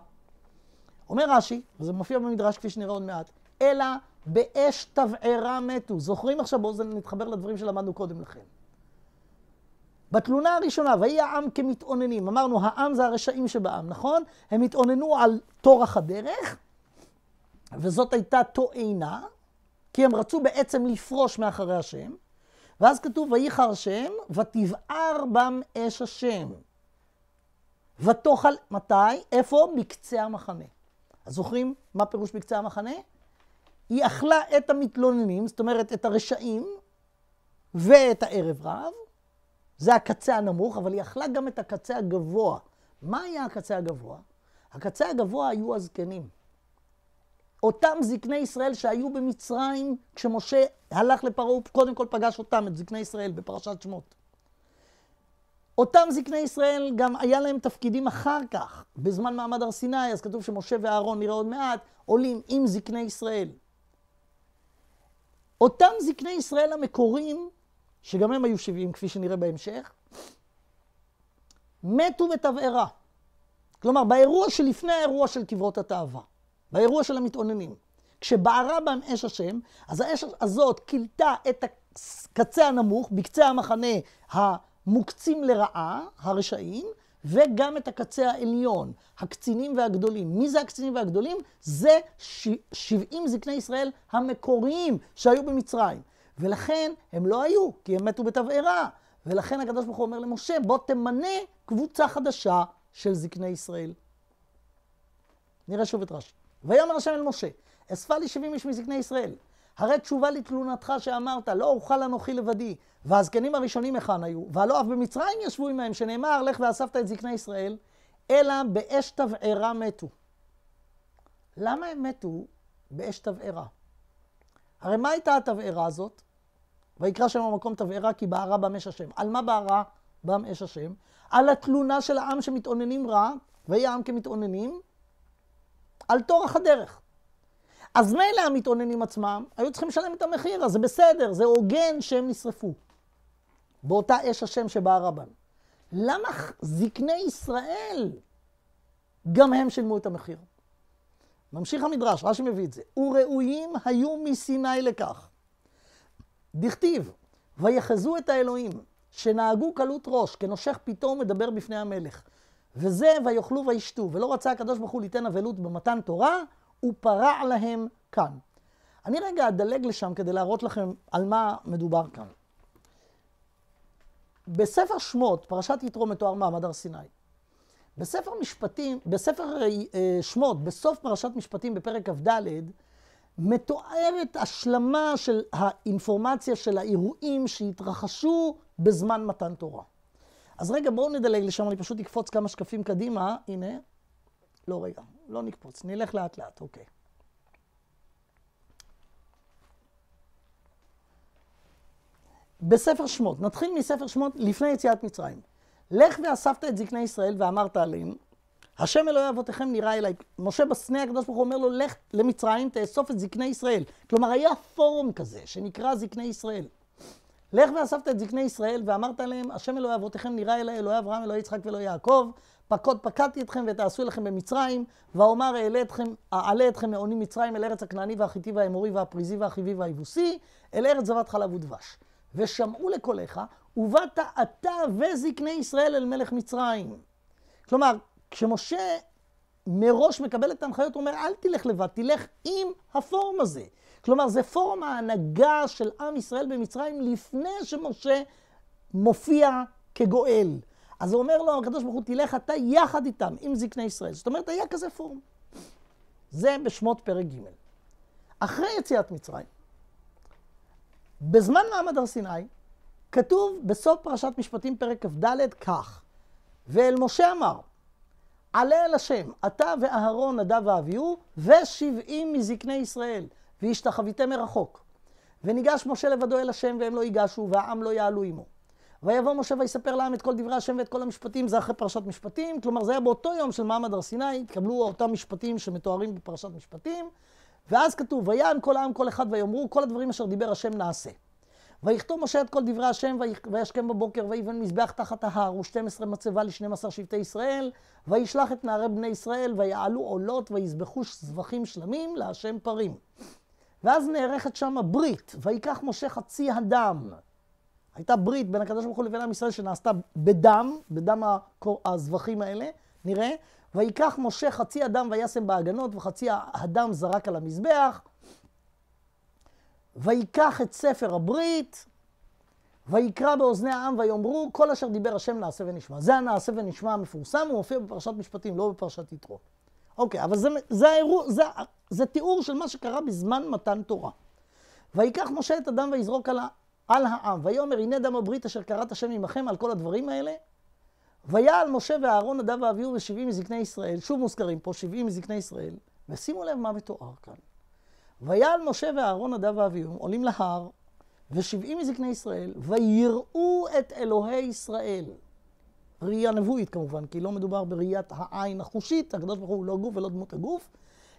אומר רש"י, וזה מופיע במדרש כפי שנראה עוד מעט, אלא באש תבערה מתו. זוכרים עכשיו? בואו נתחבר לדברים שלמדנו קודם לכן. בתלונה הראשונה, ויהי העם כמתאוננים, אמרנו העם זה הרשעים שבעם, נכון? הם התאוננו על טורח הדרך, וזאת הייתה תואנה, כי הם רצו בעצם לפרוש מאחרי השם, ואז כתוב וייחר השם, ותבער בם אש השם. ותאכל, מתי? איפה? בקצה המחנה. אז זוכרים מה פירוש בקצה המחנה? היא אכלה את המתלוננים, זאת אומרת את הרשעים ואת הערב רב, זה הקצה הנמוך, אבל היא אכלה גם את הקצה הגבוה. מה היה הקצה הגבוה? הקצה הגבוה היו הזקנים. אותם זקני ישראל שהיו במצרים כשמשה הלך לפרעה, הוא קודם כל פגש אותם, את זקני ישראל, בפרשת שמות. אותם זקני ישראל, גם היה להם תפקידים אחר כך, בזמן מעמד הר סיני, אז כתוב שמשה ואהרון, נראה עוד מעט, עולים עם זקני ישראל. אותם זקני ישראל המקוריים, שגם הם היו 70, כפי שנראה בהמשך, מתו בתבערה. כלומר, באירוע שלפני האירוע של קברות התאווה, באירוע של המתאוננים, כשבערה בהם אש השם, אז האש הזאת כילתה את הקצה הנמוך, בקצה המחנה ה... מוקצים לרעה, הרשעים, וגם את הקצה העליון, הקצינים והגדולים. מי זה הקצינים והגדולים? זה 70 זקני ישראל המקוריים שהיו במצרים. ולכן הם לא היו, כי הם מתו בתבערה. ולכן הקדוש ברוך הוא אומר למשה, בוא תמנה קבוצה חדשה של זקני ישראל. נראה שוב את רש"י. ויאמר השם אל משה, אספה לי 70 איש מזקני ישראל, הרי תשובה לתלונתך שאמרת, לא אוכל אנוכי לבדי. והזקנים הראשונים היכן היו? והלא אף במצרים ישבו עמהם, שנאמר, לך ואספת את זקני ישראל, אלא באש תבערה מתו. למה הם מתו באש תבערה? הרי מה הייתה התבערה הזאת? ויקרא שם במקום תבערה כי בערה בם אש השם. על מה בערה בם אש השם? על התלונה של העם שמתאוננים רע, ויהי העם כמתאוננים, על טורח הדרך. אז מילא המתאוננים עצמם היו צריכים לשלם את המחיר, אז זה בסדר, זה הוגן שהם נשרפו. באותה אש השם שבערה הרבן. למה זקני ישראל, גם הם שילמו את המחיר? ממשיך המדרש, רש"י מביא את זה. וראויים היו מסיני לכך. דכתיב, ויחזו את האלוהים, שנהגו קלות ראש, כנושך פתאום מדבר בפני המלך. וזה ויאכלו וישתו, ולא רצה הקדוש ברוך הוא ליתן אבלות במתן תורה, הוא פרע להם כאן. אני רגע אדלג לשם כדי להראות לכם על מה מדובר כאן. בספר שמות, פרשת יתרו מתואר מעמד הר סיני. בספר משפטים, בספר אה, שמות, בסוף פרשת משפטים בפרק כ"ד, מתוארת השלמה של האינפורמציה של האירועים שהתרחשו בזמן מתן תורה. אז רגע, בואו נדלג לשם, אני פשוט אקפוץ כמה שקפים קדימה, הנה. לא, רגע, לא נקפוץ, נלך לאט לאט, אוקיי. בספר שמות, נתחיל מספר שמות לפני יציאת מצרים. לך ואספת את זקני ישראל ואמרת עליהם, השם אלוהי אבותיכם נראה אליי. משה בסנה הקדוש ברוך הוא אומר לו, לך למצרים, תאסוף את זקני ישראל. כלומר, היה פורום כזה שנקרא זקני ישראל. לך ואספת את זקני ישראל ואמרת עליהם, השם אלוהי אבותיכם נראה אליי, אלוהי אברהם, אלוהי יצחק ואלוהי יעקב, פקוד פקדתי אתכם ותעשו לכם במצרים, ואומר אעלה אתכם, אעלה אתכם מעונים מצרים אל ארץ הכנעני והחיטי והאמורי והפריזי והחיבי והיבוסי, אל ארץ זבת חלב ודבש. ושמעו לקוליך, ובאת אתה וזקני ישראל אל מלך מצרים. כלומר, כשמשה מראש מקבל את ההנחיות, הוא אומר, אל תלך לבד, תלך עם הפורום הזה. כלומר, זה פורום ההנהגה של עם ישראל במצרים לפני שמשה מופיע כגואל. אז הוא אומר לו, הקדוש ברוך הוא, תלך אתה יחד איתם, עם זקני ישראל. זאת אומרת, היה כזה פורום. זה בשמות פרק ג'. אחרי יציאת מצרים, בזמן מעמד הר סיני, כתוב בסוף פרשת משפטים פרק כ"ד כך, ואל משה אמר, עלה אל השם, אתה ואהרון, נדב ואביהו, ושבעים מזקני ישראל, והשתחוויתם מרחוק. וניגש משה לבדו אל השם, והם לא ייגשו, והעם לא יעלו עמו. ויבוא משה ויספר לעם את כל דברי השם ואת כל המשפטים, זה אחרי פרשת משפטים, כלומר זה היה באותו יום של מעמד הר סיני, התקבלו אותם משפטים שמתוארים בפרשת משפטים, ואז כתוב, ויען כל העם כל אחד ויאמרו, כל הדברים אשר דיבר השם נעשה. ויכתוב משה את כל דברי השם, וישכם בבוקר, ויבן מזבח תחת ההר, ושתים עשרה מצבה לשנים עשר שבטי ישראל, וישלח את נערי בני ישראל, ויעלו עולות, ויזבחו זבחים שלמים, להשם פרים. ואז נערכת שם הברית, ויקח משה חצי הדם. הייתה ברית בין הקדוש ברוך הוא לבין עם ישראל שנעשתה בדם, בדם הזבחים האלה, נראה. ויקח משה חצי הדם וישם בהגנות וחצי הדם זרק על המזבח. ויקח את ספר הברית, ויקרא באוזני העם ויאמרו, כל אשר דיבר השם נעשה ונשמע. זה הנעשה ונשמע המפורסם, הוא מופיע בפרשת משפטים, לא בפרשת יתרו. אוקיי, אבל זה, זה, האירוע, זה, זה תיאור של מה שקרה בזמן מתן תורה. ויקח משה את הדם ויזרוק על, על העם. ויאמר הנה דם הברית אשר קראת השם עמכם על כל הדברים האלה. ויעל משה ואהרון נדב ואביהו ושבעים מזקני ישראל, שוב מוזכרים פה שבעים מזקני ישראל, ושימו לב מה מתואר כאן. ויעל משה ואהרון נדב ואביהו עולים להר, ושבעים מזקני ישראל, ויראו את אלוהי ישראל. ראייה נבואית כמובן, כי לא מדובר בראיית העין החושית, הקדוש ברוך הוא לא גוף ולא דמות הגוף.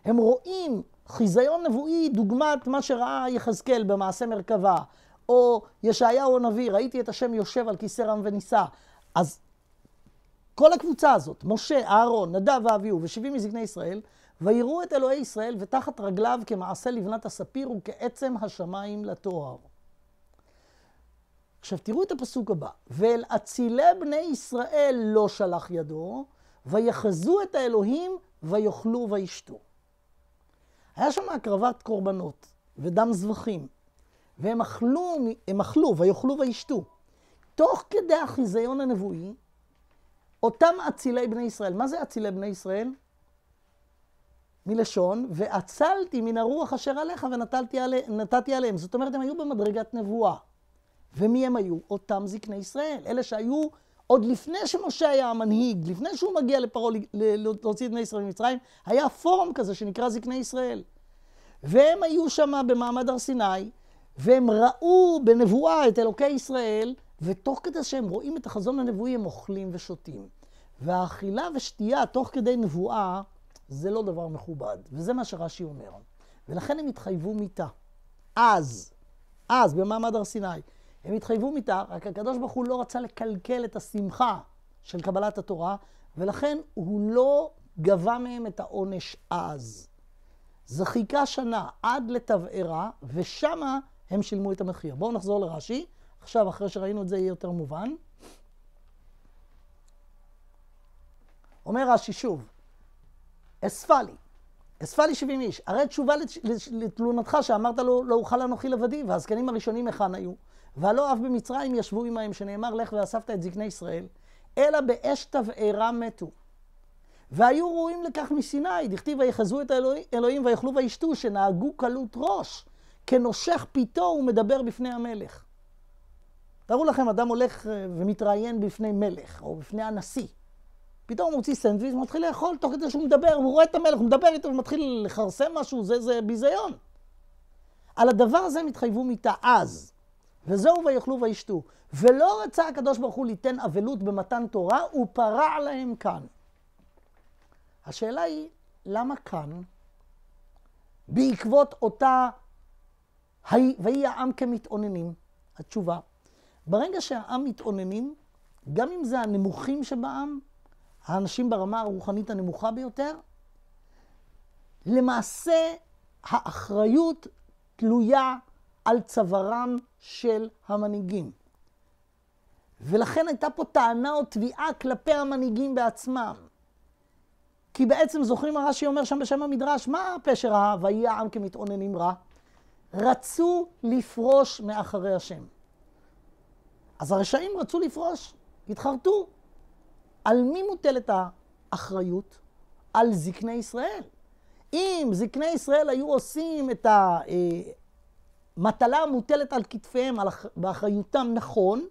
הם רואים חיזיון נבואי דוגמת מה שראה יחזקאל במעשה מרכבה, או ישעיהו הנביא, ראיתי את השם יושב על כיסא רם ונישא. אז כל הקבוצה הזאת, משה, אהרון, נדב ואביהו ושבעים מזקני ישראל, ויראו את אלוהי ישראל ותחת רגליו כמעשה לבנת הספיר וכעצם השמיים לתואר. עכשיו תראו את הפסוק הבא, ואל אצילי בני ישראל לא שלח ידו, ויחזו את האלוהים ויאכלו וישתו. היה שם הקרבת קורבנות ודם זבחים, והם אכלו, הם אכלו, ויאכלו וישתו. תוך כדי החיזיון הנבואי, אותם אצילי בני ישראל, מה זה אצילי בני ישראל? מלשון, ואצלתי מן הרוח אשר עליך ונתתי עלי, עליהם. זאת אומרת, הם היו במדרגת נבואה. ומי הם היו? אותם זקני ישראל. אלה שהיו עוד לפני שמשה היה המנהיג, לפני שהוא מגיע לפרעה להוציא את בני ישראל ממצרים, היה פורום כזה שנקרא זקני ישראל. והם היו שם במעמד הר סיני, והם ראו בנבואה את אלוקי ישראל, ותוך כדי שהם רואים את החזון הנבואי, הם אוכלים ושותים. והאכילה ושתייה תוך כדי נבואה, זה לא דבר מכובד, וזה מה שרש"י אומר. ולכן הם התחייבו מיתה. אז, אז, במעמד הר סיני, הם התחייבו מיתה, רק הקדוש ברוך הוא לא רצה לקלקל את השמחה של קבלת התורה, ולכן הוא לא גבה מהם את העונש אז. זכיקה שנה עד לתבערה, ושמה הם שילמו את המחיר. בואו נחזור לרש"י, עכשיו אחרי שראינו את זה יהיה יותר מובן. אומר רש"י שוב, אספה לי, אספה לי 70 איש, הרי תשובה לתלונתך שאמרת לו, לא אוכל אנוכי לבדי, והזקנים הראשונים היכן היו? והלא אף במצרים ישבו עמהם, שנאמר לך ואספת את זקני ישראל, אלא באש תבערה מתו. והיו ראויים לכך מסיני, דכתיב ויחזו את האלוהים, ויאכלו וישתו, שנהגו קלות ראש. כנושך פיתו הוא מדבר בפני המלך. תארו לכם, אדם הולך אה, ומתראיין בפני מלך, או בפני הנשיא. פתאום הוא מוציא סנדוויץ' ומתחיל לאכול תוך כדי שהוא מדבר, הוא רואה את המלך, הוא מדבר איתו ומתחיל לכרסם משהו, זה, זה ביזיון. על הדבר הזה הם התחייבו מיתה אז. וזהו ויאכלו וישתו. ולא רצה הקדוש ברוך הוא ליתן אבלות במתן תורה, הוא פרע להם כאן. השאלה היא, למה כאן? בעקבות אותה ויהי העם כמתאוננים. התשובה, ברגע שהעם מתאוננים, גם אם זה הנמוכים שבעם, האנשים ברמה הרוחנית הנמוכה ביותר, למעשה האחריות תלויה על צווארם של המנהיגים. ולכן הייתה פה טענה או תביעה כלפי המנהיגים בעצמם. כי בעצם זוכרים מה רש"י אומר שם בשם המדרש, מה פשר הרע, ויהי העם כמתאוננים רע? רצו לפרוש מאחרי השם. אז הרשעים רצו לפרוש, התחרטו. על מי מוטלת האחריות? על זקני ישראל. אם זקני ישראל היו עושים את המטלה אה, המוטלת על כתפיהם, על באחריותם נכון,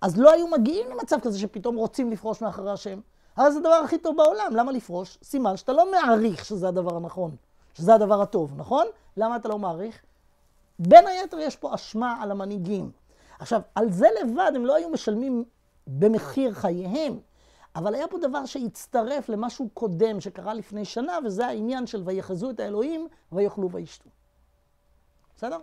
אז לא היו מגיעים למצב כזה שפתאום רוצים לפרוש מאחרי השם. הרי זה הדבר הכי טוב בעולם, למה לפרוש? סימן שאתה לא מעריך שזה הדבר הנכון, שזה הדבר הטוב, נכון? למה אתה לא מעריך? בין היתר יש פה אשמה על המנהיגים. עכשיו, על זה לבד הם לא היו משלמים במחיר חייהם, אבל היה פה דבר שהצטרף למשהו קודם שקרה לפני שנה, וזה העניין של ויחזו את האלוהים ויאכלו וישתו. בסדר?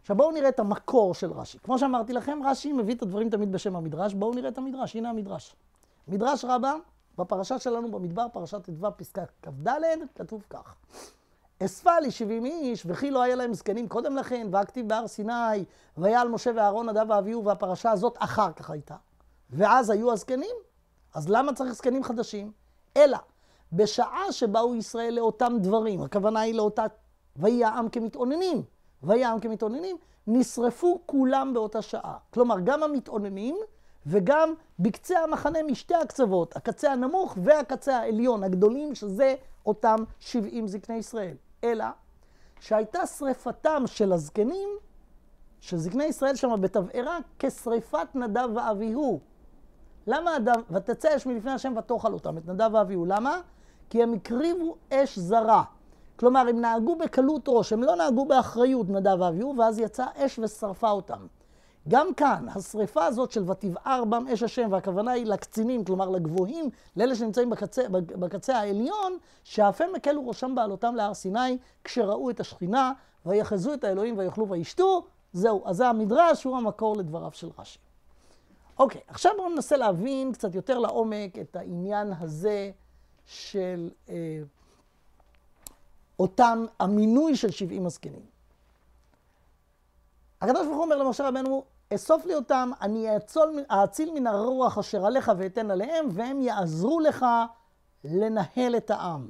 עכשיו בואו נראה את המקור של רש"י. כמו שאמרתי לכם, רש"י מביא את הדברים תמיד בשם המדרש, בואו נראה את המדרש, הנה המדרש. מדרש רבה, בפרשה שלנו במדבר, פרשת ט"ו פסקה כ"ד, כתוב כך. אספה לי שבעים איש, וכי לא היה להם זקנים קודם לכן, והכתיב בהר סיני, והיה על משה ואהרון, נדב ואביהו, והפרשה הזאת אחר כך הייתה. ואז היו הזקנים. אז למה צריך זקנים חדשים? אלא, בשעה שבאו ישראל לאותם דברים, הכוונה היא לאותה, ויהי העם כמתאוננים, ויהי העם כמתאוננים, נשרפו כולם באותה שעה. כלומר, גם המתאוננים וגם בקצה המחנה משתי הקצוות, הקצה הנמוך והקצה העליון, הגדולים, שזה אותם 70 זקני ישראל. אלא שהייתה שריפתם של הזקנים, של זקני ישראל שם בתבערה, כשריפת נדב ואביהו. למה אדם, ותצא אש מלפני השם ותאכל אותם, את נדב ואביהו. למה? כי הם הקריבו אש זרה. כלומר, הם נהגו בקלות ראש, הם לא נהגו באחריות, נדב ואביהו, ואז יצאה אש ושרפה אותם. גם כאן, השריפה הזאת של ותבער בם אש השם, והכוונה היא לקצינים, כלומר לגבוהים, לאלה שנמצאים בקצה, בקצה העליון, שאף הם הקלו ראשם בעלותם להר סיני, כשראו את השכינה, ויחזו את האלוהים ויאכלו וישתו. זהו, אז זה המדרש, הוא המקור לדבריו של רש"י. אוקיי, עכשיו בואו ננסה להבין קצת יותר לעומק את העניין הזה של אה, אותם, המינוי של 70 הזקנים. הקדוש ברוך הוא אומר למשה רבנו, אסוף לי אותם, אני אצול, אאציל מן הרוח אשר עליך ואתן עליהם, והם יעזרו לך לנהל את העם.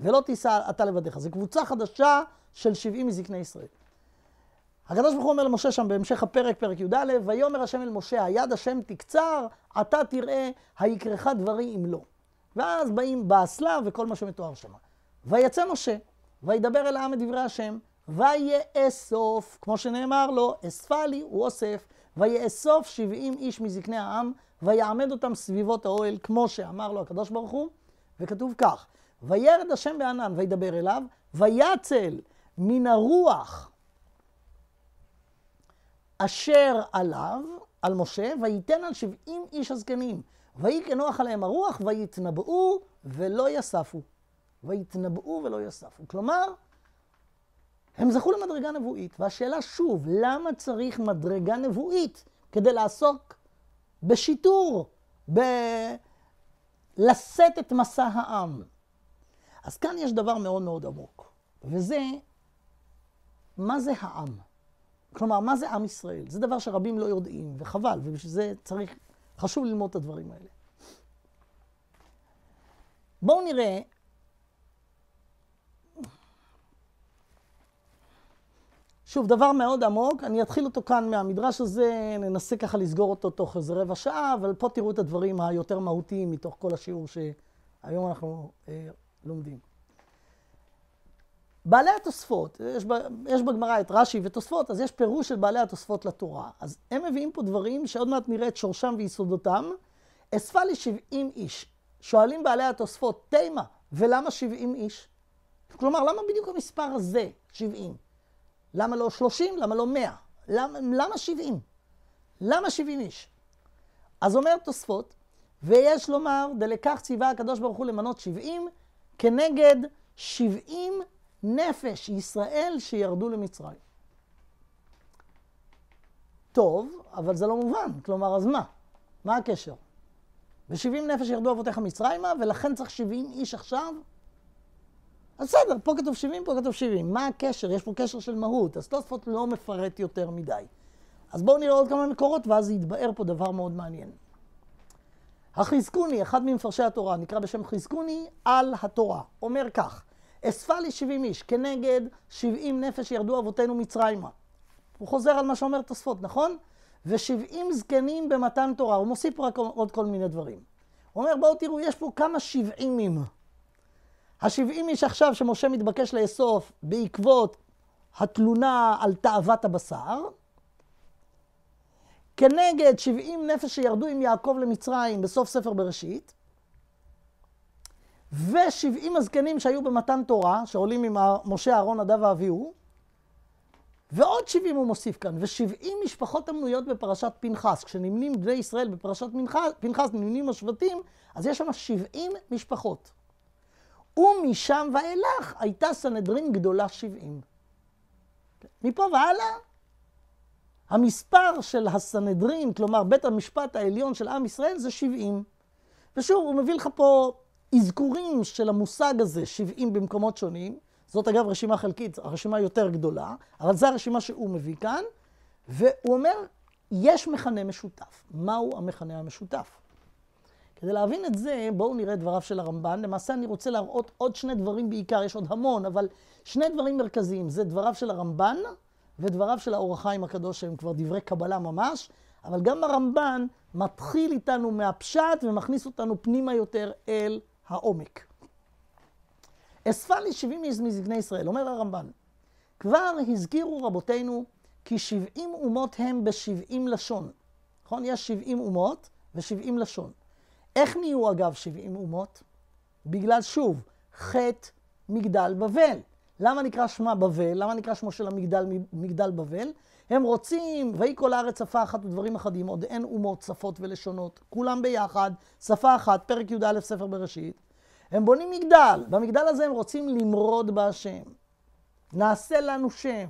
ולא תישא אתה לבדיך. זו קבוצה חדשה של 70 מזקני ישראל. הקדוש ברוך הוא אומר למשה שם בהמשך הפרק, פרק י"א, ויאמר השם אל משה, היד השם תקצר, אתה תראה, היקרך דברי אם לא. ואז באים באסלה וכל מה שמתואר שם. ויצא משה, וידבר אל העם את דברי השם, ויאסוף, כמו שנאמר לו, אספה לי, הוא אוסף. ויאסוף שבעים איש מזקני העם, ויעמד אותם סביבות האוהל, כמו שאמר לו הקדוש ברוך הוא, וכתוב כך, וירד השם בענן וידבר אליו, ויצל מן הרוח אשר עליו, על משה, וייתן על שבעים איש הזקנים, ויהי כנוח עליהם הרוח, ויתנבאו ולא יספו. ויתנבאו ולא יספו. כלומר, הם זכו למדרגה נבואית, והשאלה שוב, למה צריך מדרגה נבואית כדי לעסוק בשיטור, בלשאת את מסע העם? אז כאן יש דבר מאוד מאוד עמוק, וזה מה זה העם. כלומר, מה זה עם ישראל? זה דבר שרבים לא יודעים, וחבל, ובשביל זה צריך, חשוב ללמוד את הדברים האלה. בואו נראה שוב, דבר מאוד עמוק, אני אתחיל אותו כאן מהמדרש הזה, ננסה ככה לסגור אותו תוך איזה רבע שעה, אבל פה תראו את הדברים היותר מהותיים מתוך כל השיעור שהיום אנחנו אה, לומדים. בעלי התוספות, יש, יש בגמרא את רש"י ותוספות, אז יש פירוש של בעלי התוספות לתורה. אז הם מביאים פה דברים שעוד מעט נראה את שורשם ויסודותם. אספה לי 70 איש. שואלים בעלי התוספות, תימה, ולמה 70 איש? כלומר, למה בדיוק המספר הזה, 70? למה לא 30? למה לא 100? למה, למה 70? למה 70 איש? אז אומר תוספות, ויש לומר, דלקח ציווה הקדוש ברוך הוא למנות 70 כנגד 70 נפש ישראל שירדו למצרים. טוב, אבל זה לא מובן, כלומר, אז מה? מה הקשר? ו-70 נפש ירדו אבותיך מצרימה, ולכן צריך 70 איש עכשיו אז בסדר, פה כתוב 70, פה כתוב 70. מה הקשר? יש פה קשר של מהות. אז תוספות לא מפרט יותר מדי. אז בואו נראה עוד כמה מקורות, ואז יתבאר פה דבר מאוד מעניין. החזקוני, אחד ממפרשי התורה, נקרא בשם חזקוני, על התורה, אומר כך: אספה לי 70 איש, כנגד 70 נפש ירדו אבותינו מצרימה. הוא חוזר על מה שאומר תוספות, נכון? ו-70 זקנים במתן תורה. הוא מוסיף רק עוד כל מיני דברים. הוא אומר, בואו תראו, יש פה כמה שבעימים. השבעים איש עכשיו שמשה מתבקש לאסוף בעקבות התלונה על תאוות הבשר, כנגד שבעים נפש שירדו עם יעקב למצרים בסוף ספר בראשית, ושבעים הזקנים שהיו במתן תורה, שעולים עם משה, אהרון, נדב ואביהו, ועוד שבעים הוא מוסיף כאן, ושבעים משפחות המנויות בפרשת פנחס. כשנמנים בני ישראל בפרשת פנחס, נמנים השבטים, אז יש שם שבעים משפחות. ומשם ואילך הייתה סנהדרין גדולה 70. מפה והלאה, המספר של הסנהדרין, כלומר בית המשפט העליון של עם ישראל, זה 70. ושוב, הוא מביא לך פה אזכורים של המושג הזה, 70 במקומות שונים. זאת אגב רשימה חלקית, הרשימה יותר גדולה, אבל זו הרשימה שהוא מביא כאן. והוא אומר, יש מכנה משותף. מהו המכנה המשותף? כדי להבין את זה, בואו נראה את דבריו של הרמב"ן. למעשה אני רוצה להראות עוד שני דברים בעיקר, יש עוד המון, אבל שני דברים מרכזיים, זה דבריו של הרמב"ן ודבריו של האור החיים הקדוש, שהם כבר דברי קבלה ממש, אבל גם הרמב"ן מתחיל איתנו מהפשט ומכניס אותנו פנימה יותר אל העומק. אספה לי 70 איש מזקני ישראל, אומר הרמב"ן. כבר הזכירו רבותינו כי 70 אומות הם ב-70 לשון. נכון? יש 70 אומות ו-70 לשון. איך נהיו אגב 70 אומות? בגלל, שוב, חטא מגדל בבל. למה נקרא שמה בבל? למה נקרא שמו של המגדל מגדל בבל? הם רוצים, ויהי כל הארץ שפה אחת ודברים אחדים, עוד אין אומות, שפות ולשונות, כולם ביחד, שפה אחת, פרק י"א ספר בראשית. הם בונים מגדל, במגדל הזה הם רוצים למרוד בהשם. נעשה לנו שם.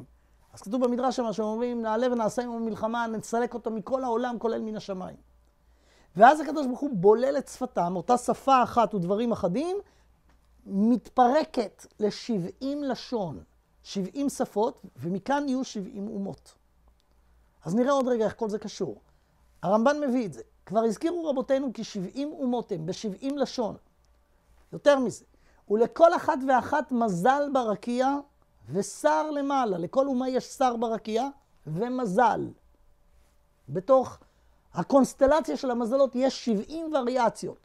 אז כתוב במדרש שם שאומרים, נעלה ונעשה עם המלחמה, נסלק אותו מכל העולם, כולל מן השמיים. ואז הקדוש ברוך הוא בולל את שפתם, אותה שפה אחת ודברים אחדים, מתפרקת ל-70 לשון, 70 שפות, ומכאן יהיו 70 אומות. אז נראה עוד רגע איך כל זה קשור. הרמב"ן מביא את זה. כבר הזכירו רבותינו כי 70 אומות הם, ב-70 לשון. יותר מזה. ולכל אחת ואחת מזל ברקיע ושר למעלה. לכל אומה יש שר ברקיע ומזל. בתוך הקונסטלציה של המזלות, יש 70 וריאציות.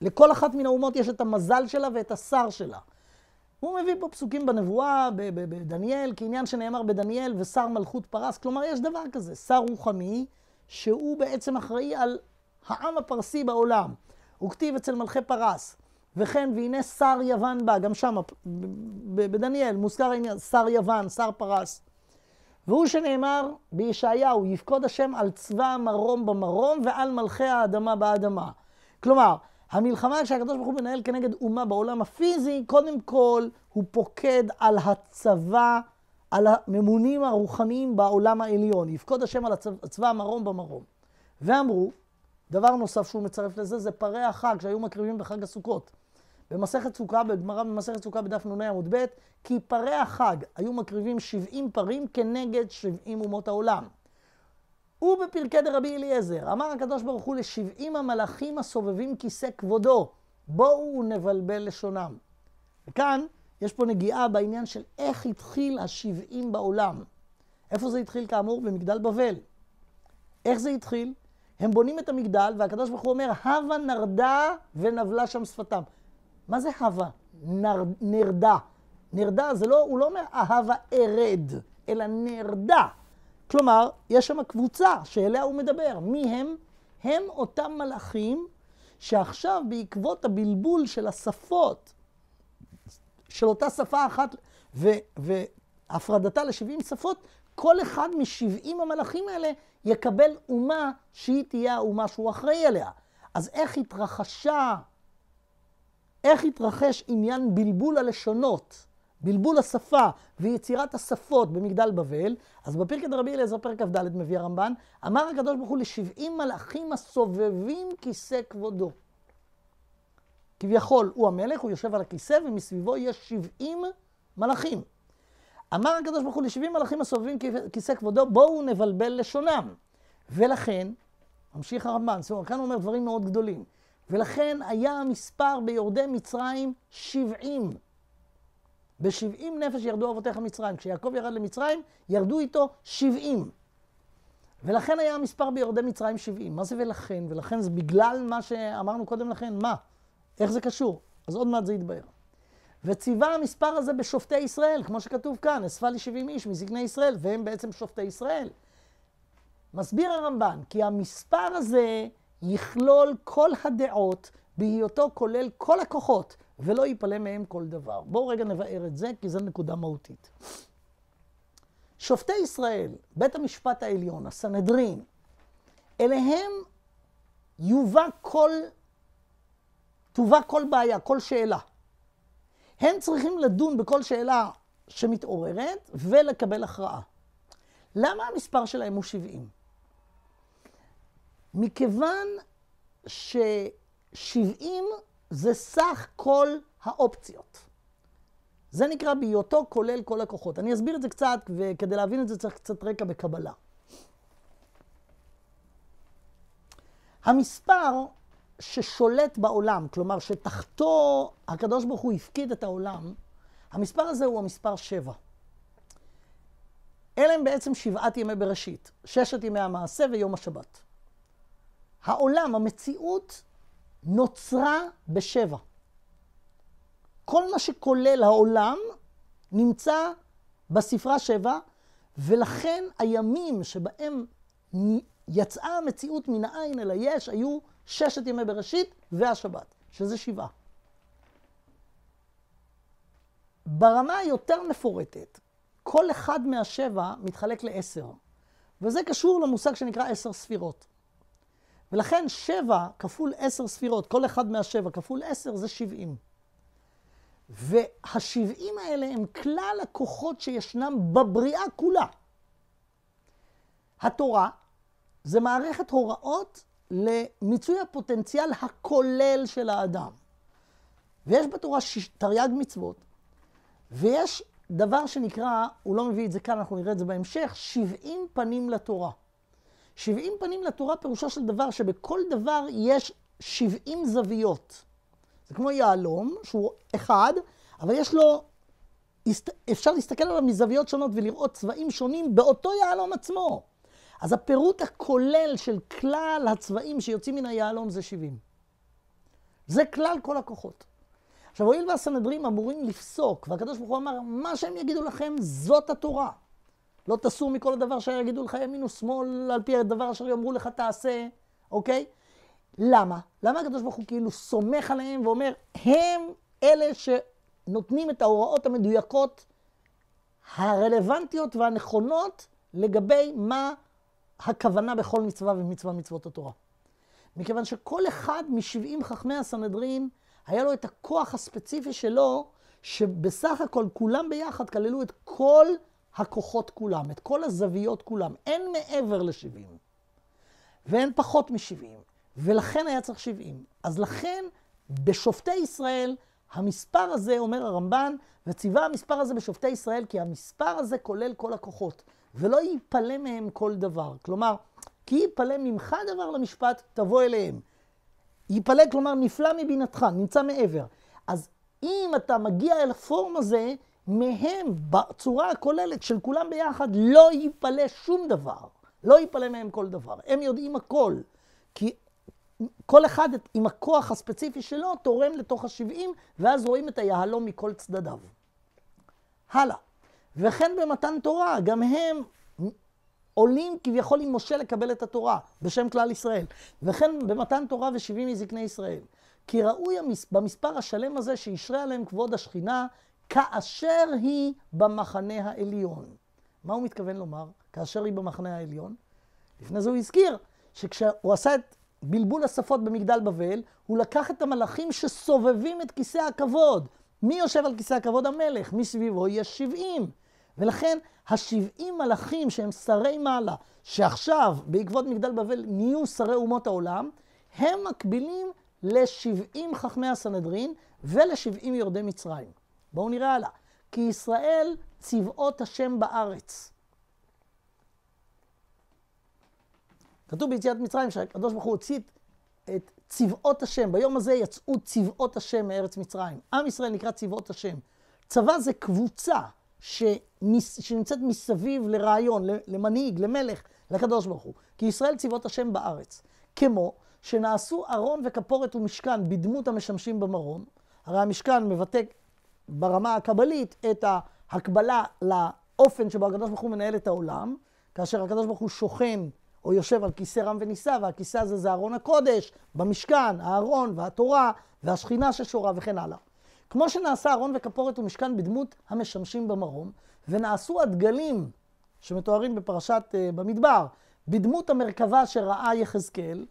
לכל אחת מן האומות יש את המזל שלה ואת השר שלה. הוא מביא פה פסוקים בנבואה, בדניאל, כעניין שנאמר בדניאל, ושר מלכות פרס. כלומר, יש דבר כזה, שר רוחני, שהוא בעצם אחראי על העם הפרסי בעולם. הוא כתיב אצל מלכי פרס. וכן, והנה שר יוון בא, גם שם, בדניאל, מוזכר העניין, שר יוון, שר פרס. והוא שנאמר בישעיהו, יפקוד השם על צבא המרום במרום ועל מלכי האדמה באדמה. כלומר, המלחמה שהקדוש ברוך הוא מנהל כנגד אומה בעולם הפיזי, קודם כל הוא פוקד על הצבא, על הממונים הרוחניים בעולם העליון. יפקוד השם על הצבא, הצבא המרום במרום. ואמרו, דבר נוסף שהוא מצרף לזה, זה פרי החג שהיו מקריבים בחג הסוכות. במסכת סוכה, בגמרא במסכת סוכה בדף נ"א עמוד ב', כי פרי החג היו מקריבים 70 פרים כנגד 70 אומות העולם. ובפרקי דרבי אליעזר, אמר הקדוש ברוך הוא לשבעים המלאכים הסובבים כיסא כבודו, בואו נבלבל לשונם. וכאן יש פה נגיעה בעניין של איך התחיל השבעים בעולם. איפה זה התחיל כאמור? במגדל בבל. איך זה התחיל? הם בונים את המגדל, והקדוש ברוך הוא אומר, הווה נרדה ונבלה שם שפתם. מה זה חווה? נר, נרדה. נרדה זה לא, הוא לא אומר אהבה ארד, אלא נרדה. כלומר, יש שם קבוצה שאליה הוא מדבר. מי הם? הם אותם מלאכים שעכשיו בעקבות הבלבול של השפות, של אותה שפה אחת ו, והפרדתה ל-70 שפות, כל אחד מ-70 המלאכים האלה יקבל אומה שהיא תהיה האומה שהוא אחראי עליה. אז איך התרחשה איך התרחש עניין בלבול הלשונות, בלבול השפה ויצירת השפות במגדל בבל, אז בפרק בפרקת רבי אליעזר פרק כ"ד מביא הרמב"ן, אמר הקדוש ברוך הוא לשבעים מלאכים הסובבים כיסא כבודו. כביכול, הוא המלך, הוא יושב על הכיסא ומסביבו יש שבעים מלאכים. אמר הקדוש ברוך הוא לשבעים מלאכים הסובבים כיסא כבודו, בואו נבלבל לשונם. ולכן, ממשיך הרמב"ן, זאת אומרת, כאן הוא אומר דברים מאוד גדולים. ולכן היה המספר ביורדי מצרים 70. ב-70 נפש ירדו אבותיך מצרים. כשיעקב ירד למצרים, ירדו איתו 70. ולכן היה המספר ביורדי מצרים 70. מה זה ולכן? ולכן זה בגלל מה שאמרנו קודם לכן. מה? איך זה קשור? אז עוד מעט זה יתבהר. וציווה המספר הזה בשופטי ישראל, כמו שכתוב כאן, אספה לי 70 איש מזקני ישראל, והם בעצם שופטי ישראל. מסביר הרמב"ן, כי המספר הזה יכלול כל הדעות בהיותו כולל כל הכוחות, ולא ייפלא מהם כל דבר. בואו רגע נבער את זה, כי זו נקודה מהותית. שופטי ישראל, בית המשפט העליון, הסנהדרין, אליהם יובא כל, תובא כל בעיה, כל שאלה. הם צריכים לדון בכל שאלה שמתעוררת ולקבל הכרעה. למה המספר שלהם הוא 70? מכיוון ש-70 זה סך כל האופציות. זה נקרא בהיותו כולל כל הכוחות. אני אסביר את זה קצת, וכדי להבין את זה צריך קצת רקע בקבלה. המספר ששולט בעולם, כלומר שתחתו הקדוש ברוך הוא הפקיד את העולם, המספר הזה הוא המספר שבע. אלה הם בעצם שבעת ימי בראשית, ששת ימי המעשה ויום השבת. העולם, המציאות, נוצרה בשבע. כל מה שכולל העולם נמצא בספרה שבע, ולכן הימים שבהם יצאה המציאות מן העין אל היש היו ששת ימי בראשית והשבת, שזה שבעה. ברמה היותר מפורטת, כל אחד מהשבע מתחלק לעשר, וזה קשור למושג שנקרא עשר ספירות. ולכן שבע כפול עשר ספירות, כל אחד מהשבע כפול עשר זה שבעים. והשבעים האלה הם כלל הכוחות שישנם בבריאה כולה. התורה זה מערכת הוראות למיצוי הפוטנציאל הכולל של האדם. ויש בתורה שיש, תרי"ג מצוות, ויש דבר שנקרא, הוא לא מביא את זה כאן, אנחנו נראה את זה בהמשך, שבעים פנים לתורה. 70 פנים לתורה פירושו של דבר שבכל דבר יש 70 זוויות. זה כמו יהלום, שהוא אחד, אבל יש לו, אפשר להסתכל עליו מזוויות שונות ולראות צבעים שונים באותו יהלום עצמו. אז הפירוט הכולל של כלל הצבעים שיוצאים מן היהלום זה 70. זה כלל כל הכוחות. עכשיו, הואיל והסנהדרין אמורים לפסוק, והקדוש ברוך הוא אמר, מה שהם יגידו לכם, זאת התורה. לא תסור מכל הדבר אשר יגידו לך ימין ושמאל, על פי הדבר אשר יאמרו לך תעשה, אוקיי? למה? למה הקדוש ברוך הוא כאילו סומך עליהם ואומר, הם אלה שנותנים את ההוראות המדויקות, הרלוונטיות והנכונות לגבי מה הכוונה בכל מצווה ומצווה מצוות התורה. מכיוון שכל אחד מ-70 חכמי הסנהדרין, היה לו את הכוח הספציפי שלו, שבסך הכל כולם ביחד כללו את כל הכוחות כולם, את כל הזוויות כולם. אין מעבר ל-70, ואין פחות מ-70, ולכן היה צריך 70. אז לכן, בשופטי ישראל, המספר הזה, אומר הרמב"ן, וציווה המספר הזה בשופטי ישראל, כי המספר הזה כולל כל הכוחות, ולא ייפלא מהם כל דבר. כלומר, כי ייפלא ממך דבר למשפט, תבוא אליהם. ייפלא, כלומר, נפלא מבינתך, נמצא מעבר. אז אם אתה מגיע אל הפורום הזה, מהם, בצורה הכוללת של כולם ביחד, לא ייפלא שום דבר. לא ייפלא מהם כל דבר. הם יודעים הכל. כי כל אחד עם הכוח הספציפי שלו תורם לתוך השבעים, ואז רואים את היהלום מכל צדדיו. הלאה. וכן במתן תורה, גם הם עולים כביכול עם משה לקבל את התורה, בשם כלל ישראל. וכן במתן תורה ושבעים מזקני ישראל. כי ראוי המס... במספר השלם הזה שישרה עליהם כבוד השכינה, כאשר היא במחנה העליון. מה הוא מתכוון לומר? כאשר היא במחנה העליון? לפני זה הוא הזכיר שכשהוא עשה את בלבול השפות במגדל בבל, הוא לקח את המלאכים שסובבים את כיסא הכבוד. מי יושב על כיסא הכבוד? המלך. מסביבו יש שבעים. ולכן השבעים מלאכים שהם שרי מעלה, שעכשיו בעקבות מגדל בבל נהיו שרי אומות העולם, הם מקבילים לשבעים חכמי הסנהדרין ולשבעים יורדי מצרים. בואו נראה הלאה. כי ישראל צבאות השם בארץ. כתוב ביציאת מצרים שהקדוש ברוך הוא הוציא את צבאות השם. ביום הזה יצאו צבאות השם מארץ מצרים. עם ישראל נקרא צבאות השם. צבא זה קבוצה שמס, שנמצאת מסביב לרעיון, למנהיג, למלך, לקדוש ברוך הוא. כי ישראל צבאות השם בארץ. כמו שנעשו ארון וכפורת ומשכן בדמות המשמשים במרון. הרי המשכן מבטא ברמה הקבלית את ההקבלה לאופן שבו הקדוש ברוך הוא מנהל את העולם, כאשר הקדוש ברוך הוא שוכן או יושב על כיסא רם ונישא, והכיסא הזה זה ארון הקודש, במשכן, הארון והתורה והשכינה ששורה וכן הלאה. כמו שנעשה ארון וכפורת ומשכן בדמות המשמשים במרום, ונעשו הדגלים שמתוארים בפרשת uh, במדבר, בדמות המרכבה שראה יחזקאל,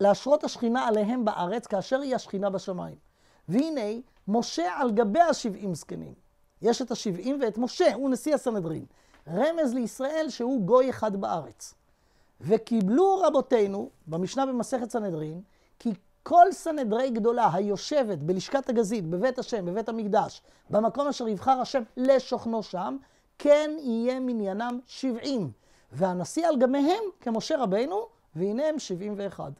להשרות השכינה עליהם בארץ כאשר היא השכינה בשמיים. והנה, משה על גבי השבעים זקנים. יש את השבעים ואת משה, הוא נשיא הסנהדרין. רמז לישראל שהוא גוי אחד בארץ. וקיבלו רבותינו, במשנה במסכת סנהדרין, כי כל סנהדרי גדולה היושבת בלשכת הגזית, בבית השם, בבית המקדש, במקום אשר יבחר השם לשוכנו שם, כן יהיה מניינם שבעים. והנשיא על גמיהם כמשה רבנו, והנה הם שבעים ואחד.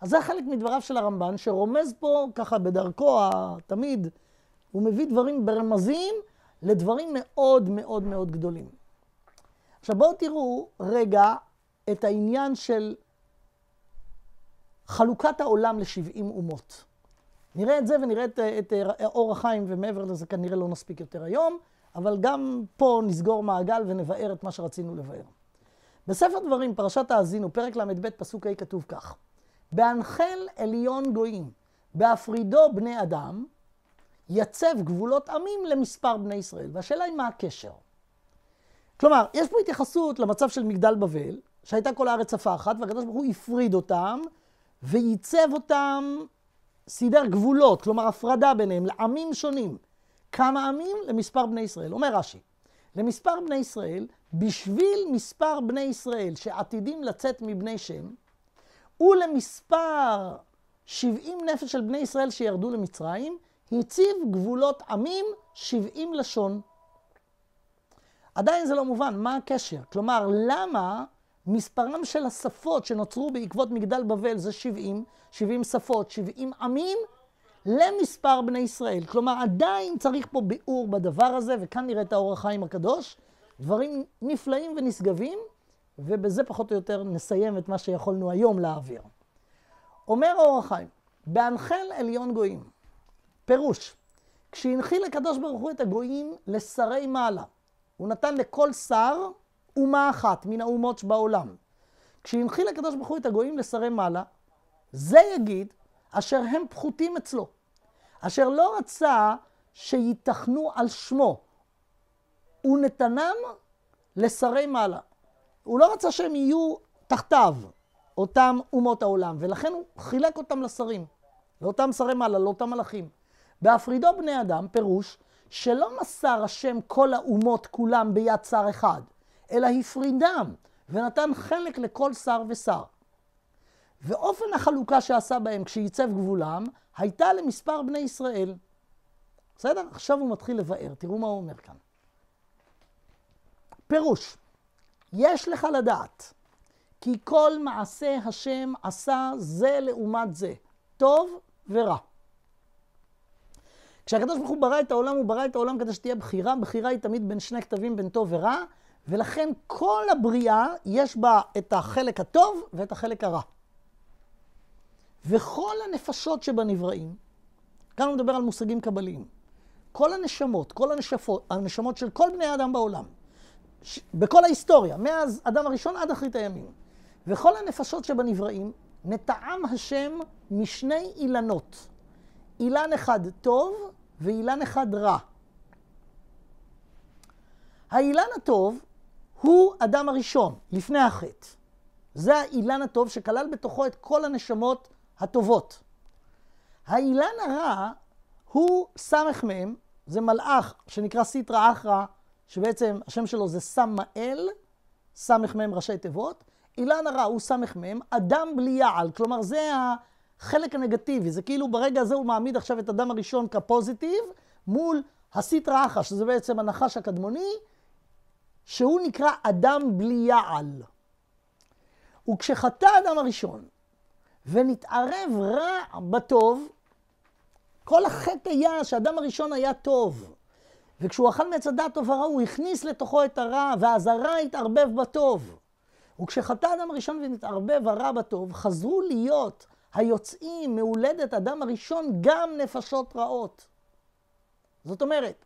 אז זה חלק מדבריו של הרמב"ן, שרומז פה ככה בדרכו התמיד, הוא מביא דברים ברמזים לדברים מאוד מאוד מאוד גדולים. עכשיו בואו תראו רגע את העניין של חלוקת העולם ל-70 אומות. נראה את זה ונראה את, את, את אור החיים, ומעבר לזה כנראה לא נספיק יותר היום, אבל גם פה נסגור מעגל ונבער את מה שרצינו לבער. בספר דברים, פרשת האזינו, פרק ל"ב, פסוק ה' כתוב כך: בהנחל עליון גויים, בהפרידו בני אדם, יצב גבולות עמים למספר בני ישראל. והשאלה היא מה הקשר. כלומר, יש פה התייחסות למצב של מגדל בבל, שהייתה כל הארץ שפה אחת, והקדוש ברוך הוא הפריד אותם, וייצב אותם, סידר גבולות, כלומר הפרדה ביניהם, לעמים שונים. כמה עמים? למספר בני ישראל. אומר רש"י, למספר בני ישראל, בשביל מספר בני ישראל שעתידים לצאת מבני שם, ולמספר 70 נפש של בני ישראל שירדו למצרים, הציב גבולות עמים 70 לשון. עדיין זה לא מובן, מה הקשר? כלומר, למה מספרם של השפות שנוצרו בעקבות מגדל בבל זה 70, 70 שפות, 70 עמים, למספר בני ישראל. כלומר, עדיין צריך פה ביאור בדבר הזה, וכאן נראה את האור החיים הקדוש, דברים נפלאים ונשגבים. ובזה פחות או יותר נסיים את מה שיכולנו היום להעביר. אומר אור החיים, בהנחל עליון גויים, פירוש, כשהנחיל הקדוש ברוך הוא את הגויים לשרי מעלה, הוא נתן לכל שר אומה אחת מן האומות שבעולם. כשהנחיל הקדוש ברוך הוא את הגויים לשרי מעלה, זה יגיד אשר הם פחותים אצלו, אשר לא רצה שייתכנו על שמו, ונתנם לשרי מעלה. הוא לא רצה שהם יהיו תחתיו, אותם אומות העולם, ולכן הוא חילק אותם לשרים, לאותם שרי מעלה, לאותם מלאכים. בהפרידו בני אדם, פירוש שלא מסר השם כל האומות כולם ביד שר אחד, אלא הפרידם, ונתן חלק לכל שר ושר. ואופן החלוקה שעשה בהם כשייצב גבולם, הייתה למספר בני ישראל. בסדר? עכשיו הוא מתחיל לבאר, תראו מה הוא אומר כאן. פירוש, יש לך לדעת, כי כל מעשה השם עשה זה לעומת זה, טוב ורע. כשהקדוש ברוך הוא ברא את העולם, הוא ברא את העולם כדי שתהיה בחירה, בחירה היא תמיד בין שני כתבים, בין טוב ורע, ולכן כל הבריאה יש בה את החלק הטוב ואת החלק הרע. וכל הנפשות שבנבראים, כאן הוא מדבר על מושגים קבליים, כל הנשמות, כל הנשפות, הנשמות של כל בני האדם בעולם, ש... בכל ההיסטוריה, מאז אדם הראשון עד אחרית הימים. וכל הנפשות שבנבראים, נטעם השם משני אילנות. אילן אחד טוב ואילן אחד רע. האילן הטוב הוא אדם הראשון, לפני החטא. זה האילן הטוב שכלל בתוכו את כל הנשמות הטובות. האילן הרע הוא סמ"ם, זה מלאך שנקרא סיטרא אחרא, שבעצם השם שלו זה סמאל, סמ"ם ראשי תיבות, אילן הרע הוא סמ"ם, אדם בלי יעל, כלומר זה החלק הנגטיבי, זה כאילו ברגע הזה הוא מעמיד עכשיו את אדם הראשון כפוזיטיב מול הסיט רחה שזה בעצם הנחש הקדמוני, שהוא נקרא אדם בלי יעל. וכשחטא האדם הראשון ונתערב רע בטוב, כל החטא היה שאדם הראשון היה טוב. וכשהוא אכל מעץ הדעת טוב ורע, הוא הכניס לתוכו את הרע, ואז הרע התערבב בטוב. וכשחטא אדם הראשון ונתערבב הרע בטוב, חזרו להיות היוצאים מהולדת אדם הראשון גם נפשות רעות. זאת אומרת,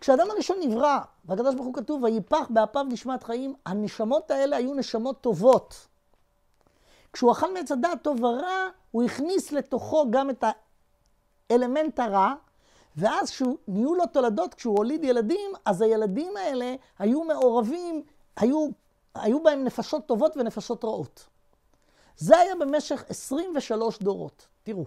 כשאדם הראשון נברא, והקדוש ברוך הוא כתוב, ויפח באפיו נשמת חיים, הנשמות האלה היו נשמות טובות. כשהוא אכל מעץ הדעת טוב ורע, הוא הכניס לתוכו גם את האלמנט הרע, ואז כשנהיו לו תולדות, כשהוא הוליד ילדים, אז הילדים האלה היו מעורבים, היו, היו בהם נפשות טובות ונפשות רעות. זה היה במשך 23 דורות. תראו,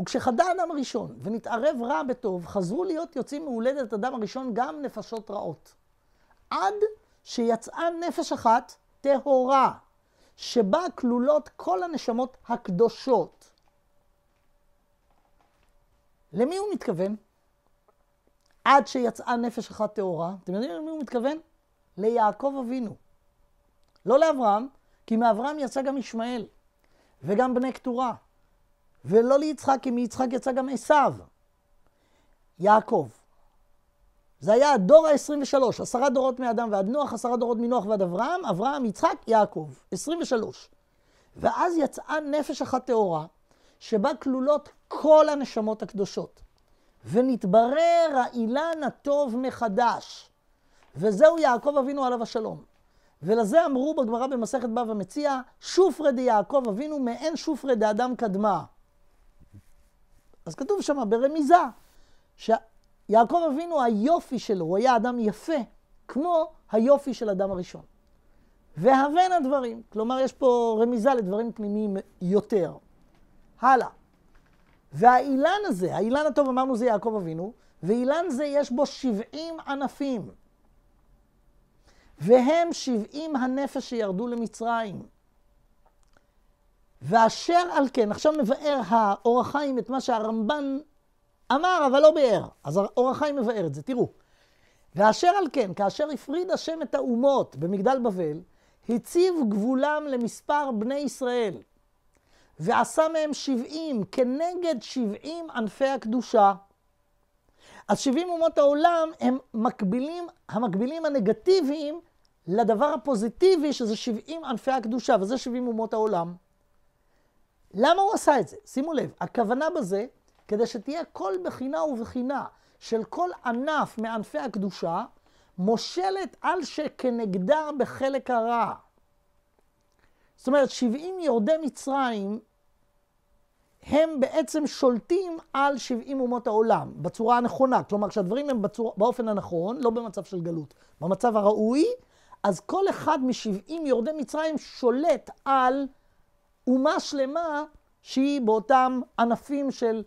וכשחדה אדם ראשון ונתערב רע בטוב, חזרו להיות יוצאים מהולדת אדם הראשון גם נפשות רעות. עד שיצאה נפש אחת טהורה, שבה כלולות כל הנשמות הקדושות. למי הוא מתכוון? עד שיצאה נפש אחת טהורה, אתם יודעים למי הוא מתכוון? ליעקב אבינו. לא לאברהם, כי מאברהם יצא גם ישמעאל, וגם בני קטורה. ולא ליצחק, כי מיצחק יצא גם עשיו. יעקב. זה היה הדור ה-23, עשרה דורות מאדם ועד נוח, עשרה דורות מנוח ועד אברהם, אברהם, יצחק, יעקב, 23. ואז יצאה נפש אחת טהורה, שבה כלולות כל הנשמות הקדושות. ונתברר האילן הטוב מחדש. וזהו יעקב אבינו עליו השלום. ולזה אמרו בגמרא במסכת בבא מציע, שופרי דיעקב אבינו מעין שופרי דאדם קדמה. אז כתוב שם ברמיזה, שיעקב אבינו היופי שלו, הוא היה אדם יפה, כמו היופי של אדם הראשון. והבן הדברים, כלומר יש פה רמיזה לדברים פנימיים יותר. הלאה. והאילן הזה, האילן הטוב אמרנו זה יעקב אבינו, ואילן זה יש בו 70 ענפים. והם 70 הנפש שירדו למצרים. ואשר על כן, עכשיו מבאר האור החיים את מה שהרמב"ן אמר, אבל לא ביאר. אז האור החיים מבאר את זה, תראו. ואשר על כן, כאשר הפריד השם את האומות במגדל בבל, הציב גבולם למספר בני ישראל. ועשה מהם שבעים, כנגד שבעים ענפי הקדושה. אז שבעים אומות העולם הם מקבילים, המקבילים הנגטיביים לדבר הפוזיטיבי, שזה שבעים ענפי הקדושה, וזה שבעים אומות העולם. למה הוא עשה את זה? שימו לב, הכוונה בזה, כדי שתהיה כל בחינה ובחינה של כל ענף מענפי הקדושה, מושלת על שכנגדה בחלק הרע. זאת אומרת, 70 יורדי מצרים הם בעצם שולטים על 70 אומות העולם, בצורה הנכונה. כלומר, כשהדברים הם בצור... באופן הנכון, לא במצב של גלות. במצב הראוי, אז כל אחד מ-70 יורדי מצרים שולט על אומה שלמה שהיא באותם ענפים של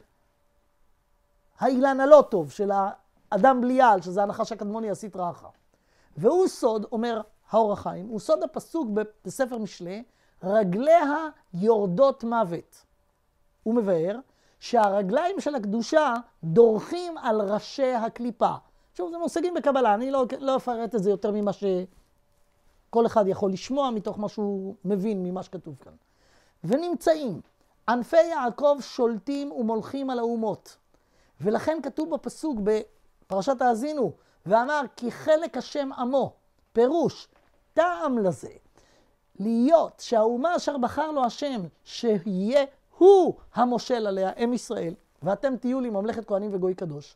האילן הלא טוב, של האדם בלי יעל, שזה הנחש הקדמוני הסטרא אחא. והוא סוד, אומר האור החיים, הוא סוד הפסוק בספר משלי, רגליה יורדות מוות. הוא מבאר שהרגליים של הקדושה דורכים על ראשי הקליפה. שוב, זה מושגים בקבלה, אני לא, לא אפרט את זה יותר ממה שכל אחד יכול לשמוע מתוך מה שהוא מבין ממה שכתוב כאן. ונמצאים, ענפי יעקב שולטים ומולכים על האומות. ולכן כתוב בפסוק בפרשת האזינו, ואמר כי חלק השם עמו, פירוש, טעם לזה, להיות שהאומה אשר בחר לו השם, שיהיה הוא המושל עליה, אם ישראל, ואתם תהיו לי ממלכת כהנים וגוי קדוש.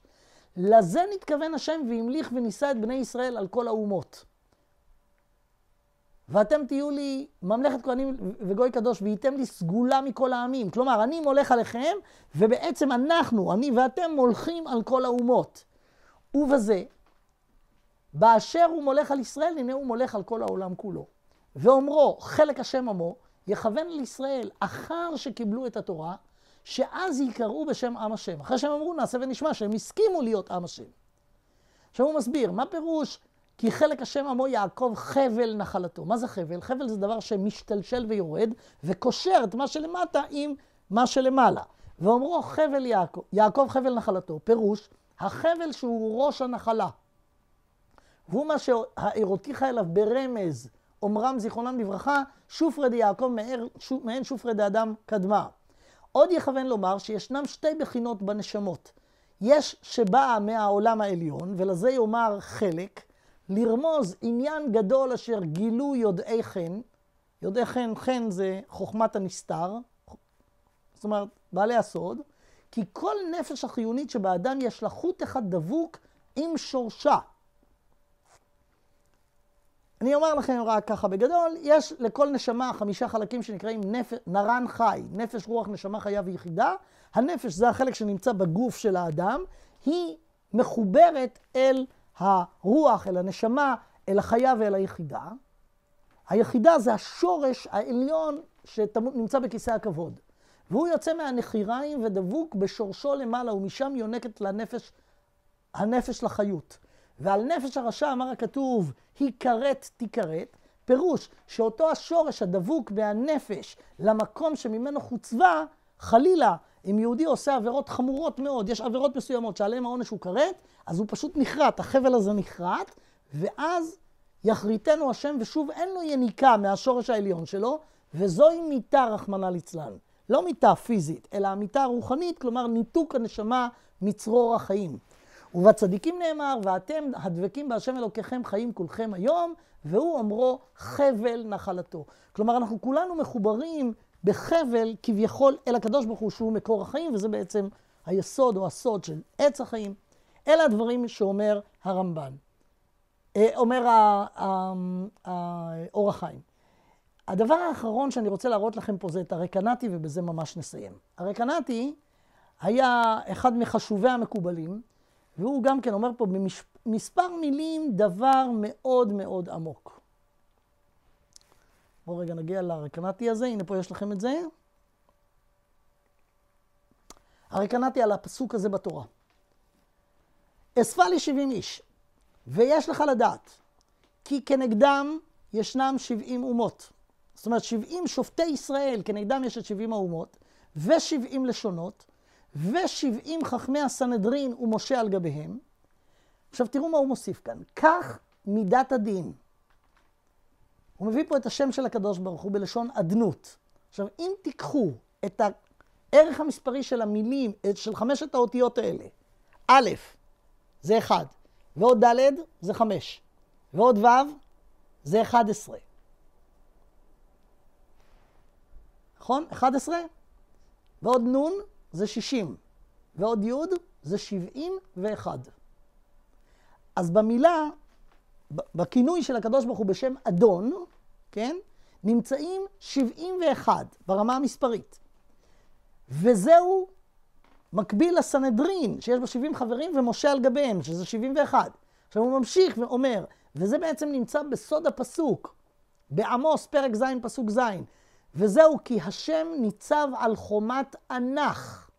לזה נתכוון השם והמליך ונישא את בני ישראל על כל האומות. ואתם תהיו לי ממלכת כהנים וגוי קדוש, והייתם לי סגולה מכל העמים. כלומר, אני מולך עליכם, ובעצם אנחנו, אני ואתם, מולכים על כל האומות. ובזה, באשר הוא מולך על ישראל, הנה הוא מולך על כל העולם כולו. ואומרו, חלק השם עמו, יכוון לישראל אחר שקיבלו את התורה, שאז יקראו בשם עם השם. אחרי שהם אמרו נעשה ונשמע, שהם הסכימו להיות עם השם. עכשיו הוא מסביר, מה פירוש כי חלק השם עמו יעקב חבל נחלתו. מה זה חבל? חבל זה דבר שמשתלשל ויורד וקושר את מה שלמטה עם מה שלמעלה. ואומרו חבל יעקב, יעקב חבל נחלתו, פירוש החבל שהוא ראש הנחלה. והוא מה שהראותיך אליו ברמז אומרם זיכרונם לברכה, שופרי דיעקב מעין שופרד האדם קדמה. עוד יכוון לומר שישנם שתי בחינות בנשמות. יש שבאה מהעולם העליון, ולזה יאמר חלק, לרמוז עניין גדול אשר גילו יודעי חן, יודעי חן, חן זה חוכמת הנסתר, זאת אומרת, בעלי הסוד, כי כל נפש החיונית שבאדם יש לה חוט אחד דבוק עם שורשה. אני אומר לכם רק ככה בגדול, יש לכל נשמה חמישה חלקים שנקראים נפ... נרן חי, נפש, רוח, נשמה, חיה ויחידה. הנפש זה החלק שנמצא בגוף של האדם, היא מחוברת אל הרוח, אל הנשמה, אל החיה ואל היחידה. היחידה זה השורש העליון שנמצא בכיסא הכבוד. והוא יוצא מהנחיריים ודבוק בשורשו למעלה, ומשם יונקת לנפש, הנפש לחיות. ועל נפש הרשע אמר הכתוב, היא כרת תיכרת, פירוש שאותו השורש הדבוק מהנפש למקום שממנו חוצבה, חלילה, אם יהודי עושה עבירות חמורות מאוד, יש עבירות מסוימות שעליהן העונש הוא כרת, אז הוא פשוט נכרת, החבל הזה נכרת, ואז יחריתנו השם, ושוב אין לו יניקה מהשורש העליון שלו, וזוהי מיתה, רחמנא ליצלן. לא מיתה פיזית, אלא המיתה הרוחנית, כלומר ניתוק הנשמה מצרור החיים. ובצדיקים נאמר, ואתם הדבקים בהשם אלוקיכם חיים כולכם היום, והוא אומרו חבל נחלתו. כלומר, אנחנו כולנו מחוברים בחבל כביכול אל הקדוש ברוך הוא, שהוא מקור החיים, וזה בעצם היסוד או הסוד של עץ החיים. אלה הדברים שאומר הרמב"ן, אה, אומר האור החיים. הדבר האחרון שאני רוצה להראות לכם פה זה את הרקנטי, ובזה ממש נסיים. הרקנטי היה אחד מחשובי המקובלים, והוא גם כן אומר פה במספר מילים דבר מאוד מאוד עמוק. בואו רגע נגיע לרקנטי הזה, הנה פה יש לכם את זה. הרקנטי על הפסוק הזה בתורה. אספה לי 70 איש, ויש לך לדעת, כי כנגדם ישנם 70 אומות. זאת אומרת, 70 שופטי ישראל, כנגדם יש את 70 האומות, ו-70 לשונות, ושבעים חכמי הסנהדרין ומשה על גביהם. עכשיו תראו מה הוא מוסיף כאן. כך מידת הדין. הוא מביא פה את השם של הקדוש ברוך הוא בלשון אדנות. עכשיו, אם תיקחו את הערך המספרי של המילים, של חמשת האותיות האלה, א', זה אחד, ועוד ד', זה חמש, ועוד ו', זה אחד עשרה. נכון? 11? ועוד נון, זה 60, ועוד י' זה 71. אז במילה, בכינוי של הקדוש ברוך הוא בשם אדון, כן? נמצאים 71 ברמה המספרית. וזהו מקביל לסנהדרין, שיש בו 70 חברים ומשה על גביהם, שזה 71. עכשיו הוא ממשיך ואומר, וזה בעצם נמצא בסוד הפסוק, בעמוס פרק ז' פסוק ז', וזהו כי השם ניצב על חומת ענך.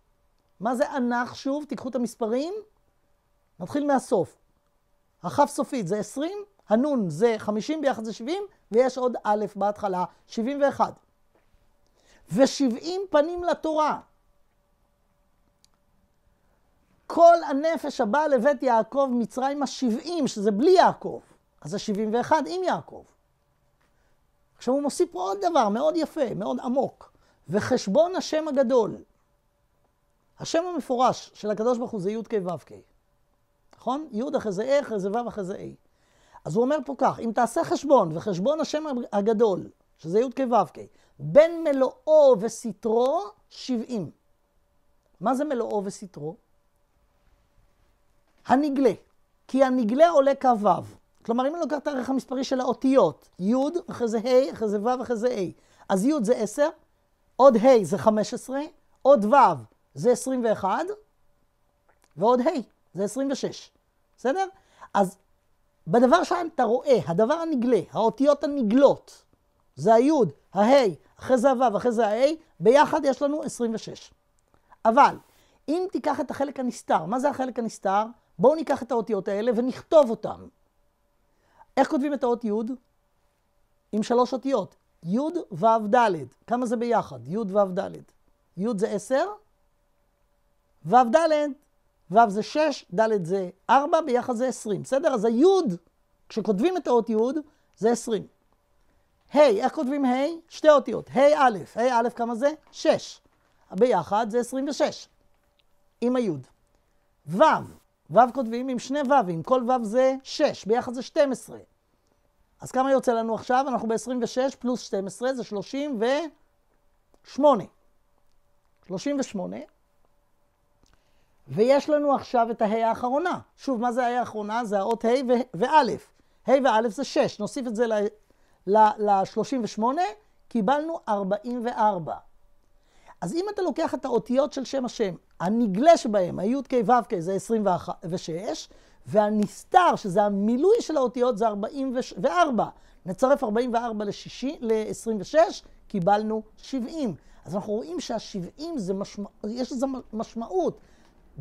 מה זה ענך שוב? תיקחו את המספרים. נתחיל מהסוף. הכף סופית זה 20, הנון זה 50, ביחד זה 70, ויש עוד א' בהתחלה, 71. ו-70 פנים לתורה. כל הנפש הבאה לבית יעקב מצרים ה-70, שזה בלי יעקב. אז זה 71 עם יעקב. עכשיו הוא מוסיף עוד דבר מאוד יפה, מאוד עמוק, וחשבון השם הגדול. השם המפורש של הקדוש ברוך הוא זה י"ק ו"ק, נכון? י' אחרי זה א', אה, אחרי זה ו' אחרי זה א'. אה. אז הוא אומר פה כך, אם תעשה חשבון, וחשבון השם הגדול, שזה י"ק ו"ק, בין מלואו וסתרו, 70. מה זה מלואו וסתרו? הנגלה, כי הנגלה עולה כ"ו. כלומר, אם אני לוקח את הערך המספרי של האותיות, י', אחרי זה ה', אחרי זה ו', אחרי זה ה', אז י' זה 10, עוד ה' זה 15, עוד ו' זה 21, ועוד ה' זה 26, בסדר? אז בדבר שם אתה רואה, הדבר הנגלה, האותיות הנגלות, זה הי', הה', אחרי זה הו', אחרי זה הה', ביחד יש לנו 26. אבל אם תיקח את החלק הנסתר, מה זה החלק הנסתר? בואו ניקח את האותיות האלה ונכתוב אותן. איך כותבים את האות י'? עם שלוש אותיות, י' ו' ד', כמה זה ביחד? י' ו' ד'. י' זה עשר, ו' ד', ו' זה 6, ד' זה ארבע, ביחד זה עשרים. בסדר? אז הי', כשכותבים את האות י', זה עשרים. ה', hey, איך כותבים ה'? Hey? שתי אותיות, ה' א', ה' א' כמה זה? שש. ביחד זה ושש. עם הי'. ו', ו' כותבים עם שני ו', כל ו' זה שש, ביחד זה עשרה. אז כמה יוצא לנו עכשיו? אנחנו ב-26 פלוס 12 זה 38. 38. ויש לנו עכשיו את ההא האחרונה. שוב, מה זה ההא האחרונה? זה האות ה' וא'. ה' וא' זה 6. נוסיף את זה ל-38, קיבלנו 44. אז אם אתה לוקח את האותיות של שם השם, הנגלה שבהם, ה-י"ק, ו"ק זה 26, והנסתר, שזה המילוי של האותיות, זה 44. נצרף 44 ל-26, קיבלנו 70. אז אנחנו רואים שה-70 זה משמעות, יש לזה משמעות.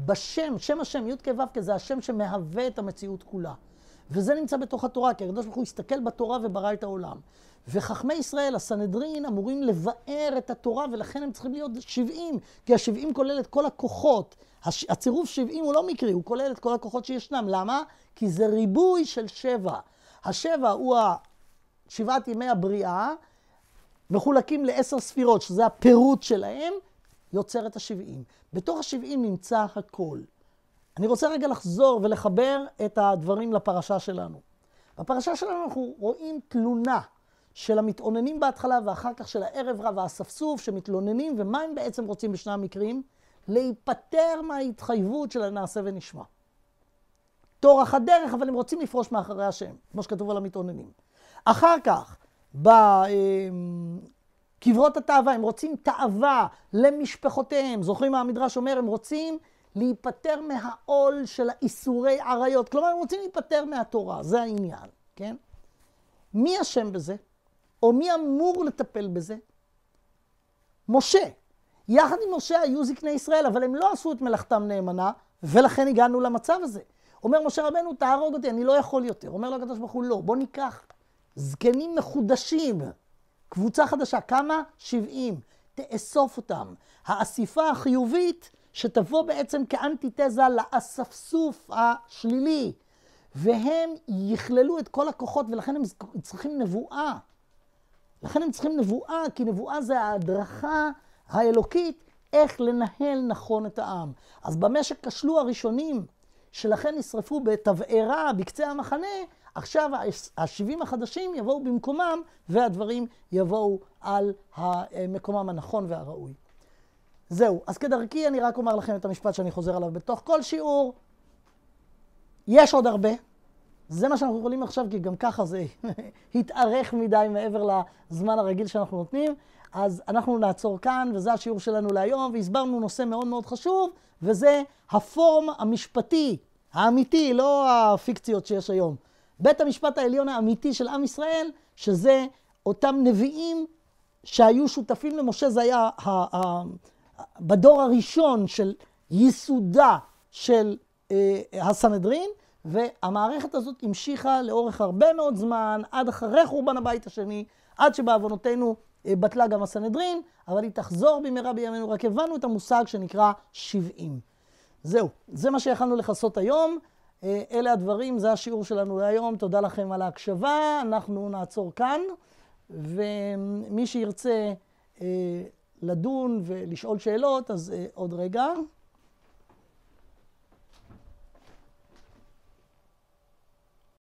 בשם, שם השם, י' כו' כ', זה השם שמהווה את המציאות כולה. וזה נמצא בתוך התורה, כי הקדוש ברוך הוא הסתכל בתורה וברא את העולם. וחכמי ישראל, הסנהדרין, אמורים לבאר את התורה, ולכן הם צריכים להיות 70, כי ה-70 כולל את כל הכוחות. הצירוף 70 הוא לא מקרי, הוא כולל את כל הכוחות שישנם. למה? כי זה ריבוי של שבע. השבע הוא שבעת ימי הבריאה, מחולקים לעשר ספירות, שזה הפירוט שלהם, יוצר את השבעים. בתוך השבעים נמצא הכל. אני רוצה רגע לחזור ולחבר את הדברים לפרשה שלנו. בפרשה שלנו אנחנו רואים תלונה של המתאוננים בהתחלה ואחר כך של הערב רב והאספסוף שמתלוננים, ומה הם בעצם רוצים בשני המקרים? להיפטר מההתחייבות של הנעשה ונשמע. תורח הדרך, אבל הם רוצים לפרוש מאחרי השם, כמו שכתוב על המתאוננים. אחר כך, בקברות אמ, התאווה, הם רוצים תאווה למשפחותיהם. זוכרים מה המדרש אומר? הם רוצים להיפטר מהעול של האיסורי עריות. כלומר, הם רוצים להיפטר מהתורה, זה העניין, כן? מי אשם בזה? או מי אמור לטפל בזה? משה. יחד עם משה היו זקני ישראל, אבל הם לא עשו את מלאכתם נאמנה, ולכן הגענו למצב הזה. אומר משה רבנו, תהרוג אותי, אני לא יכול יותר. אומר לו הקדוש ברוך הוא, לא, בוא ניקח זקנים מחודשים, קבוצה חדשה, כמה? 70. תאסוף אותם. האסיפה החיובית שתבוא בעצם כאנטיתזה לאספסוף השלילי. והם יכללו את כל הכוחות, ולכן הם צריכים נבואה. לכן הם צריכים נבואה, כי נבואה זה ההדרכה האלוקית איך לנהל נכון את העם. אז במה שכשלו הראשונים, שלכן נשרפו בתבערה בקצה המחנה, עכשיו השבעים החדשים יבואו במקומם, והדברים יבואו על מקומם הנכון והראוי. זהו, אז כדרכי אני רק אומר לכם את המשפט שאני חוזר עליו בתוך כל שיעור. יש עוד הרבה, זה מה שאנחנו יכולים עכשיו, כי גם ככה זה התארך מדי מעבר לזמן הרגיל שאנחנו נותנים. אז אנחנו נעצור כאן, וזה השיעור שלנו להיום, והסברנו נושא מאוד מאוד חשוב, וזה הפורם המשפטי האמיתי, לא הפיקציות שיש היום. בית המשפט העליון האמיתי של עם ישראל, שזה אותם נביאים שהיו שותפים למשה, זה היה ה- ה- בדור הראשון של ייסודה של אה, הסנהדרין, והמערכת הזאת המשיכה לאורך הרבה מאוד זמן, עד אחרי חורבן הבית השני, עד שבעוונותינו אה, בטלה גם הסנהדרין, אבל היא תחזור במהרה בימינו, רק הבנו את המושג שנקרא 70. זהו, זה מה שיכלנו לכסות היום. אה, אלה הדברים, זה השיעור שלנו להיום. תודה לכם על ההקשבה. אנחנו נעצור כאן, ומי שירצה אה, לדון ולשאול שאלות, אז עוד רגע.